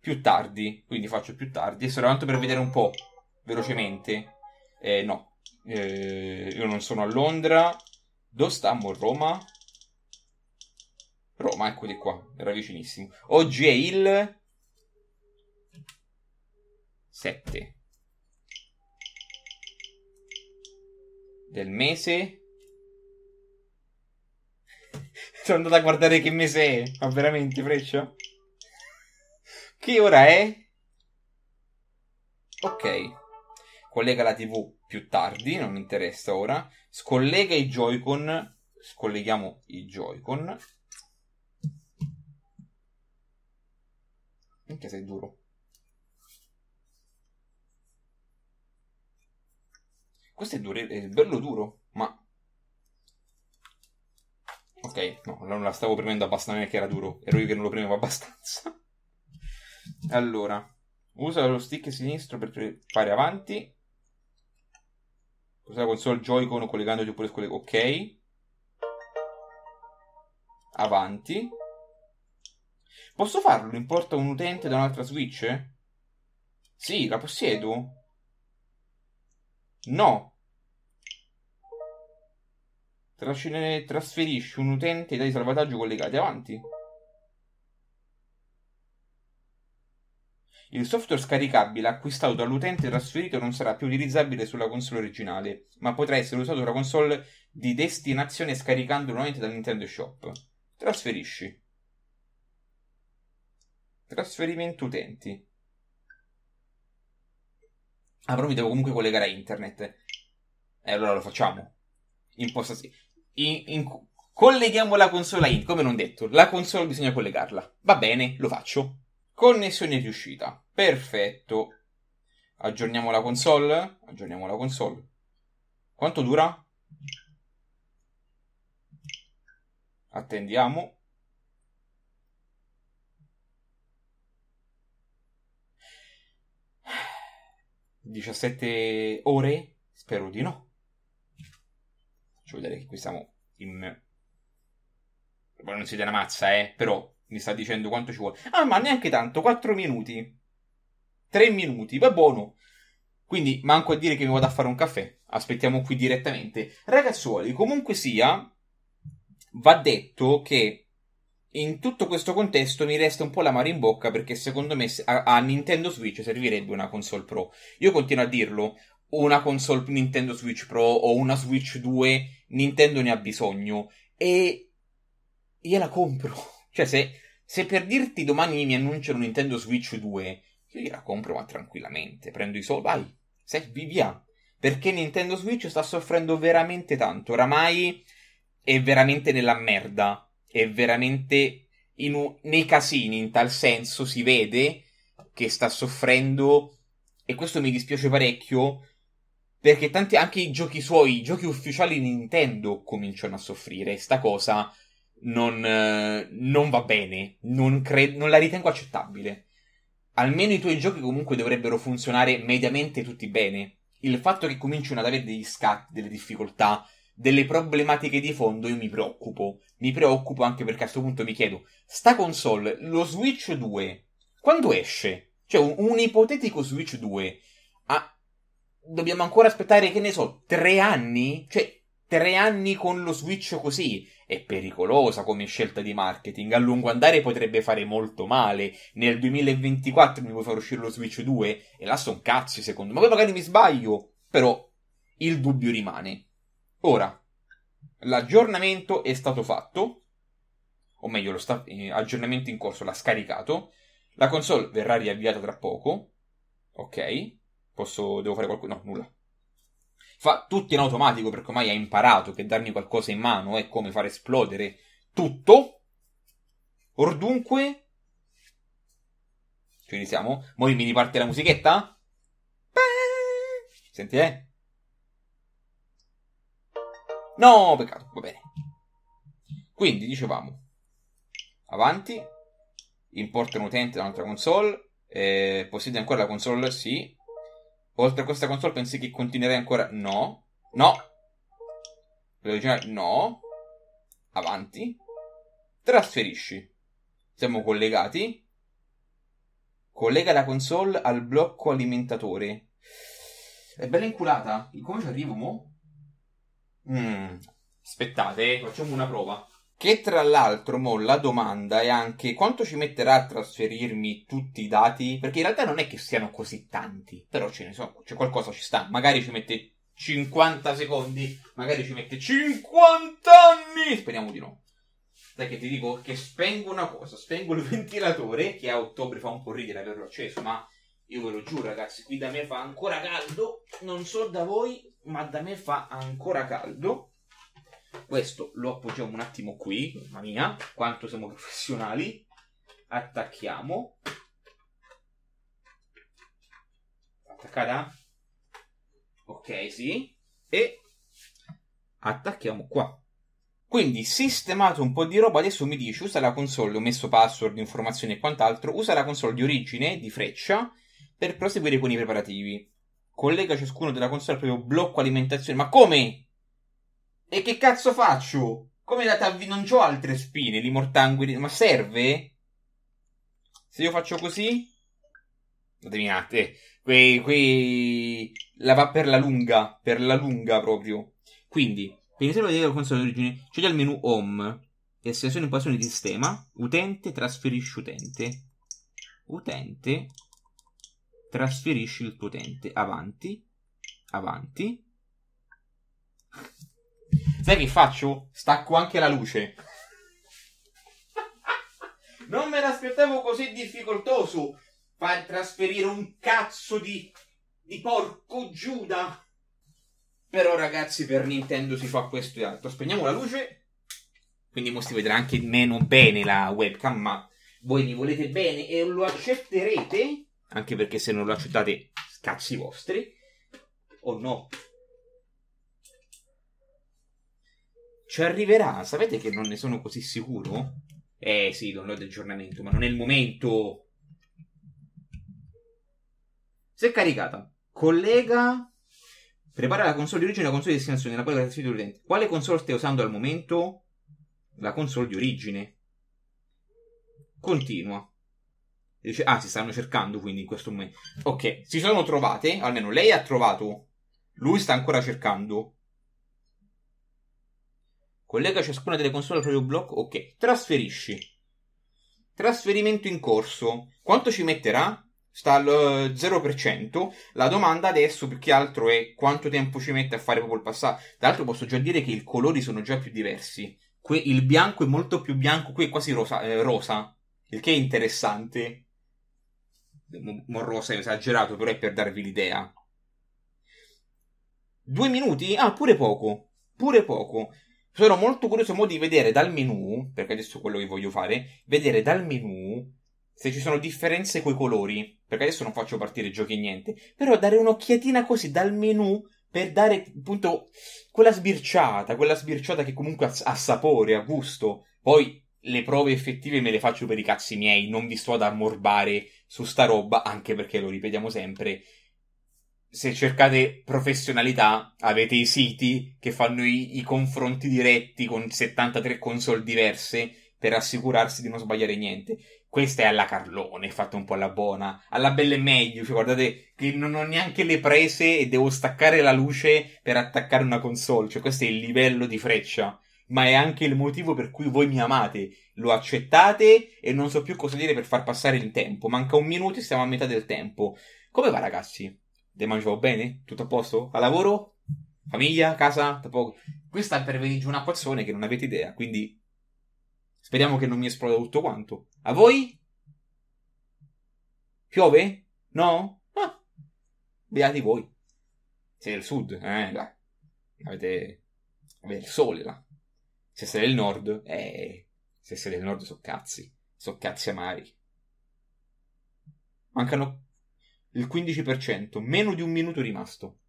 Più tardi, quindi faccio più tardi. E sono tanto per vedere un po', velocemente. Eh, no, eh, io non sono a Londra. Dove stiamo? Roma? Roma, ecco di qua, era vicinissimo. Oggi è il 7. del mese. Sono andato a guardare che mese è. Ma veramente, Freccia? Che ora è? Ok. Collega la TV più tardi, non mi interessa ora. Scollega i Joy-Con. Scolleghiamo i Joy-Con. Anche se è duro. Questo è, duro, è bello duro, ma... Ok, no, non la stavo premendo abbastanza, non è che era duro, ero io che non lo premevo abbastanza. allora, usa lo stick sinistro per fare avanti. Usa la console Joy-Con collegandoti oppure scollegando. Ok. Avanti. Posso farlo? Importa un utente da un'altra Switch? Sì, la possiedo. No. Trasc- trasferisci un utente dai salvataggi collegati avanti. Il software scaricabile acquistato dall'utente trasferito non sarà più utilizzabile sulla console originale, ma potrà essere usato sulla console di destinazione scaricando nuovamente dal Nintendo Shop. Trasferisci. Trasferimento utenti. Ah, però mi devo comunque collegare a internet. E eh, allora lo facciamo. Impostazioni. In, in, colleghiamo la console a internet. Come non detto, la console bisogna collegarla. Va bene, lo faccio. Connessione riuscita. Perfetto. Aggiorniamo la console. Aggiorniamo la console. Quanto dura? Attendiamo. 17 ore? Spero di no. Faccio vedere che qui siamo in... Poi non si una mazza, eh, però mi sta dicendo quanto ci vuole. Ah, ma neanche tanto, 4 minuti. 3 minuti, va buono. Quindi manco a dire che mi vado a fare un caffè. Aspettiamo qui direttamente. Ragazzuoli, comunque sia, va detto che in tutto questo contesto mi resta un po' la mare in bocca perché secondo me a, a Nintendo Switch servirebbe una console pro. Io continuo a dirlo, una console Nintendo Switch Pro o una Switch 2, Nintendo ne ha bisogno e gliela compro. Cioè se, se per dirti domani mi annunciano Nintendo Switch 2, io gliela compro ma tranquillamente, prendo i soldi, vai, servi via. Perché Nintendo Switch sta soffrendo veramente tanto, oramai è veramente nella merda è veramente un... nei casini in tal senso si vede che sta soffrendo e questo mi dispiace parecchio perché tanti anche i giochi suoi, i giochi ufficiali Nintendo cominciano a soffrire, e sta cosa non, eh, non va bene, non, cre- non la ritengo accettabile. Almeno i tuoi giochi comunque dovrebbero funzionare mediamente tutti bene. Il fatto che cominciano ad avere degli scatti, delle difficoltà, delle problematiche di fondo, io mi preoccupo mi preoccupo anche perché a questo punto mi chiedo, sta console, lo Switch 2, quando esce? Cioè, un, un ipotetico Switch 2, ah, dobbiamo ancora aspettare, che ne so, tre anni? Cioè, tre anni con lo Switch così è pericolosa come scelta di marketing. A lungo andare potrebbe fare molto male. Nel 2024 mi vuoi far uscire lo Switch 2? E là sono cazzi, secondo me. Poi magari mi sbaglio, però il dubbio rimane. Ora, L'aggiornamento è stato fatto, o meglio, lo sta- eh, aggiornamento in corso l'ha scaricato. La console verrà riavviata tra poco. Ok, posso, devo fare qualcosa? No, nulla. Fa tutto in automatico perché ormai ha imparato che darmi qualcosa in mano è come far esplodere tutto. Or dunque, ci iniziamo. Mo' mi riparte la musichetta? Senti, eh? No, peccato, va bene. Quindi, dicevamo, avanti, importa un utente da un'altra console, eh, possiede ancora la console? Sì. Oltre a questa console pensi che continuerai ancora? No. No. L'originale? No. Avanti. Trasferisci. Siamo collegati. Collega la console al blocco alimentatore. È bella inculata. Come ci arrivo, mo? Mm. Aspettate, facciamo una prova. Che tra l'altro, mo, la domanda è anche quanto ci metterà a trasferirmi tutti i dati? Perché in realtà non è che siano così tanti, però ce ne so, c'è qualcosa ci sta. Magari ci mette 50 secondi, magari ci mette 50 anni! Speriamo di no. Dai che ti dico che spengo una cosa, spengo il ventilatore, che a ottobre fa un po' ridere averlo acceso, ma io ve lo giuro ragazzi, qui da me fa ancora caldo, non so da voi, ma da me fa ancora caldo. Questo lo appoggiamo un attimo qui, mamma mia, quanto siamo professionali. Attacchiamo. Attaccata? Ok, sì. E attacchiamo qua. Quindi sistemato un po' di roba, adesso mi dice usa la console, ho messo password, informazioni e quant'altro, usa la console di origine, di freccia, per proseguire con i preparativi. Collega ciascuno della console al proprio blocco alimentazione. Ma come? E che cazzo faccio? Come la tav- non ho altre spine, li mortanguini. Ma serve? Se io faccio così? Indovinate. Eh, quei, quei... la va per la lunga, per la lunga proprio. Quindi, per iniziare a vedere la console d'origine, c'è già il menu Home, e estensione invasione di sistema, utente, trasferisci utente. Utente, trasferisci il tuo utente avanti, avanti. Sai che faccio? Stacco anche la luce. non me l'aspettavo così difficoltoso far trasferire un cazzo di, di porco Giuda. Però ragazzi per Nintendo si fa questo e altro. Spegniamo la luce. Quindi mo si vedrà anche meno bene la webcam, ma voi mi volete bene e lo accetterete? anche perché se non lo accettate, cazzi vostri, o no? Ci arriverà, sapete che non ne sono così sicuro? Eh sì, download e aggiornamento, ma non è il momento. Si è caricata, collega, prepara la console di origine e la console di destinazione, la quale classifica l'utente. Quale console stai usando al momento? La console di origine. Continua dice, ah, si stanno cercando quindi in questo momento. Ok, si sono trovate, almeno lei ha trovato, lui sta ancora cercando. Collega ciascuna delle console al proprio blocco, ok. Trasferisci. Trasferimento in corso. Quanto ci metterà? Sta al 0%. Eh, La domanda adesso più che altro è quanto tempo ci mette a fare proprio il passaggio. Tra l'altro posso già dire che i colori sono già più diversi. Qui il bianco è molto più bianco, qui è quasi rosa, eh, rosa il che è interessante morrosa e esagerato, però è per darvi l'idea. Due minuti? Ah, pure poco. Pure poco. Sono molto curioso mo di vedere dal menu, perché adesso quello che voglio fare, vedere dal menu se ci sono differenze coi colori, perché adesso non faccio partire giochi e niente, però dare un'occhiatina così dal menu per dare appunto quella sbirciata, quella sbirciata che comunque ha, ha sapore, ha gusto. Poi le prove effettive me le faccio per i cazzi miei, non vi sto ad ammorbare su sta roba, anche perché lo ripetiamo sempre. Se cercate professionalità, avete i siti che fanno i, i confronti diretti con 73 console diverse per assicurarsi di non sbagliare niente. Questa è alla Carlone, fatta un po' alla buona, alla bella e meglio. Cioè, guardate che non ho neanche le prese e devo staccare la luce per attaccare una console. Cioè, questo è il livello di freccia ma è anche il motivo per cui voi mi amate. Lo accettate e non so più cosa dire per far passare il tempo. Manca un minuto e siamo a metà del tempo. Come va, ragazzi? Te mangiavo bene? Tutto a posto? A lavoro? Famiglia? Casa? Dopo... Questa per venire giù una pazzone che non avete idea, quindi speriamo che non mi esploda tutto quanto. A voi? Piove? No? Ah, beati voi. Siete del sud, eh? Là. Avete... Avete il sole là. Se sei del nord, eh, se sei del nord so cazzi, so cazzi amari. Mancano il 15%, meno di un minuto rimasto.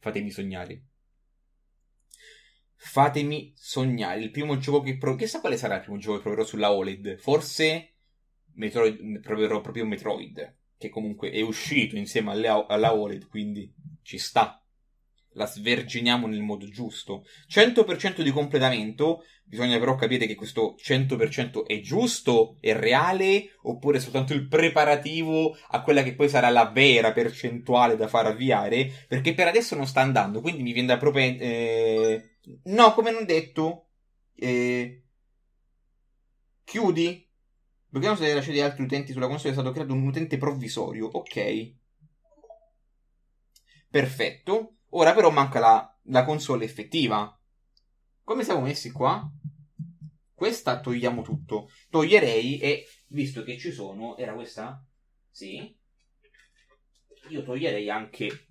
Fatemi sognare. Fatemi sognare. Il primo gioco che proverò. Chissà quale sarà il primo gioco che proverò sulla OLED. Forse Metroid... proverò proprio Metroid. Che comunque è uscito insieme alla, alla OLED, quindi ci sta la sverginiamo nel modo giusto. 100% di completamento, bisogna però capire che questo 100% è giusto, è reale, oppure è soltanto il preparativo a quella che poi sarà la vera percentuale da far avviare, perché per adesso non sta andando, quindi mi viene da proprio... Eh... No, come non detto, eh... chiudi. Vediamo se lasciate altri utenti sulla console è stato creato un utente provvisorio, ok. Perfetto. Ora però manca la, la console effettiva. Come siamo messi qua? Questa togliamo tutto. Toglierei e visto che ci sono, era questa? Sì. Io toglierei anche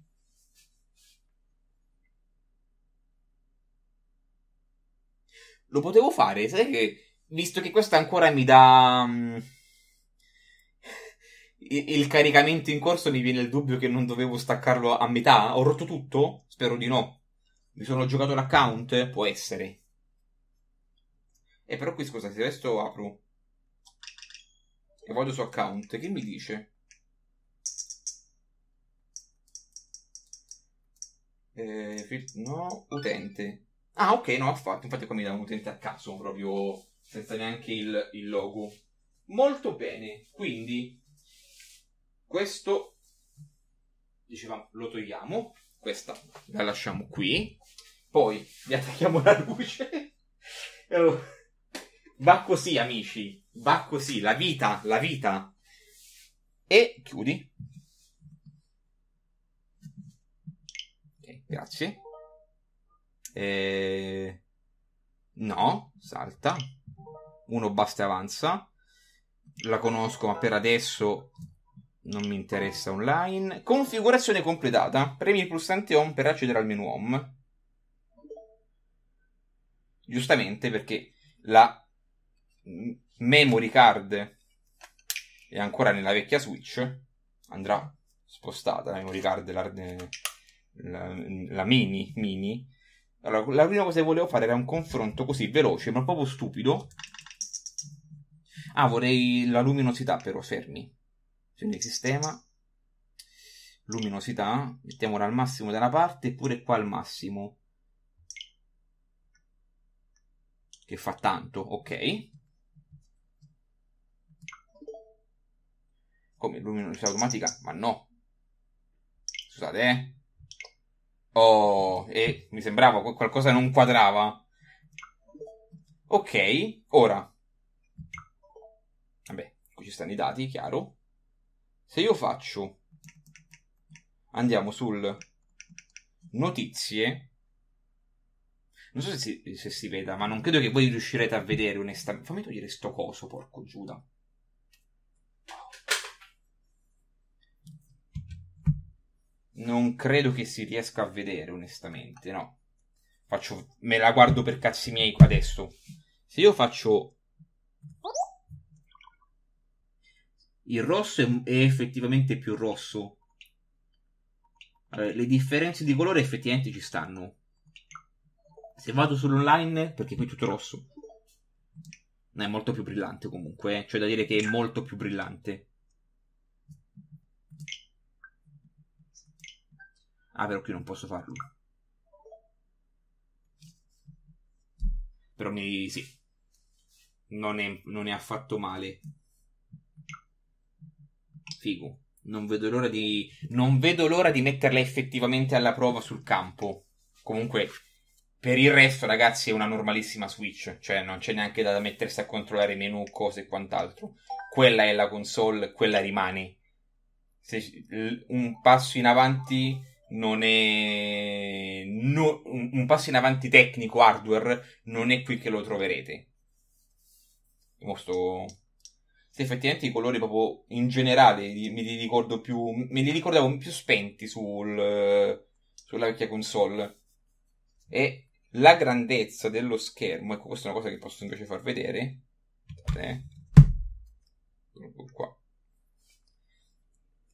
Lo potevo fare, sai che visto che questa ancora mi dà mh, mm, il caricamento in corso mi viene il dubbio che non dovevo staccarlo a metà. Ho rotto tutto? Spero di no. Mi sono giocato l'account? Può essere. E eh, però qui scusa, se adesso apro e vado su account, che mi dice? Eh, no, utente. Ah, ok, no, affatto. Infatti qua mi dà un utente a caso, proprio senza neanche il, il logo. Molto bene, quindi questo, dicevamo, lo togliamo, questa la lasciamo qui, poi vi attacchiamo la luce. va così, amici, va così, la vita, la vita. E chiudi. Okay, grazie. E... No, salta. Uno basta e avanza. La conosco, ma per adesso non mi boh. interessa online. Configurazione completata. Premi il pulsante home per accedere al menu home. Giustamente perché la memory card è ancora nella vecchia Switch. Andrà spostata la memory card, la, la, la mini, mini. Allora, la prima cosa che volevo fare era un confronto così veloce, ma proprio stupido. Ah, vorrei la luminosità però, fermi quindi sistema luminosità mettiamola al massimo della parte e qua al massimo che fa tanto ok come luminosità automatica ma no scusate eh oh e mi sembrava qualcosa non quadrava ok ora vabbè qui ci stanno i dati chiaro se io faccio, andiamo sul notizie, non so se si, se si veda, ma non credo che voi riuscirete a vedere onestamente. Fammi togliere sto coso, porco Giuda. Non credo che si riesca a vedere onestamente, no. Faccio, me la guardo per cazzi miei qua adesso. Se io faccio il rosso è, è effettivamente più rosso. Allora, eh, le differenze di colore effettivamente ci stanno. Se vado sull'online, perché qui è tutto rosso. No, è molto più brillante comunque, eh. cioè da dire che è molto più brillante. Ah, però qui non posso farlo. Però mi... sì. Non è, non è affatto male. Figu. Non vedo l'ora di. Non vedo l'ora di metterla effettivamente alla prova sul campo. Comunque, per il resto, ragazzi, è una normalissima Switch. Cioè, non c'è neanche da mettersi a controllare menu, cose e quant'altro. Quella è la console, quella rimane. Se, un passo in avanti non è. No, un passo in avanti tecnico hardware non è qui che lo troverete. Mostro se effettivamente i colori proprio in generale mi li ricordo più, me li ricordavo più spenti sul, sulla vecchia console. E la grandezza dello schermo, ecco questa è una cosa che posso invece far vedere. Eh. Qua.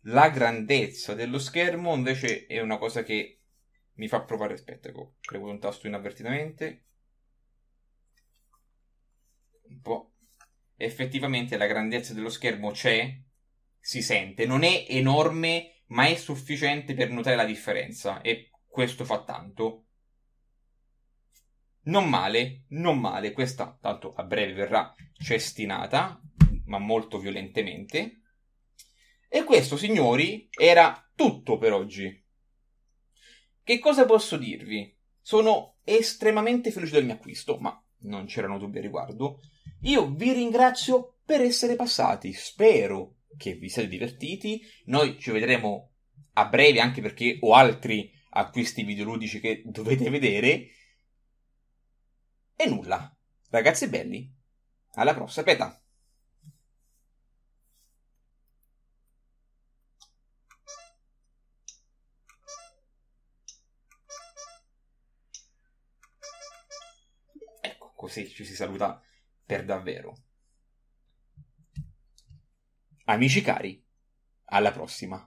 La grandezza dello schermo invece è una cosa che mi fa provare, aspetta, ecco, premo un tasto inavvertitamente. Un po' effettivamente la grandezza dello schermo c'è, si sente, non è enorme, ma è sufficiente per notare la differenza e questo fa tanto. Non male, non male, questa tanto a breve verrà cestinata, ma molto violentemente. E questo, signori, era tutto per oggi. Che cosa posso dirvi? Sono estremamente felice del mio acquisto, ma non c'erano dubbi a riguardo. Io vi ringrazio per essere passati, spero che vi siate divertiti, noi ci vedremo a breve anche perché ho altri acquisti videoludici che dovete vedere. E nulla, ragazzi belli, alla prossima, aspetta. così ci si saluta per davvero. Amici cari, alla prossima!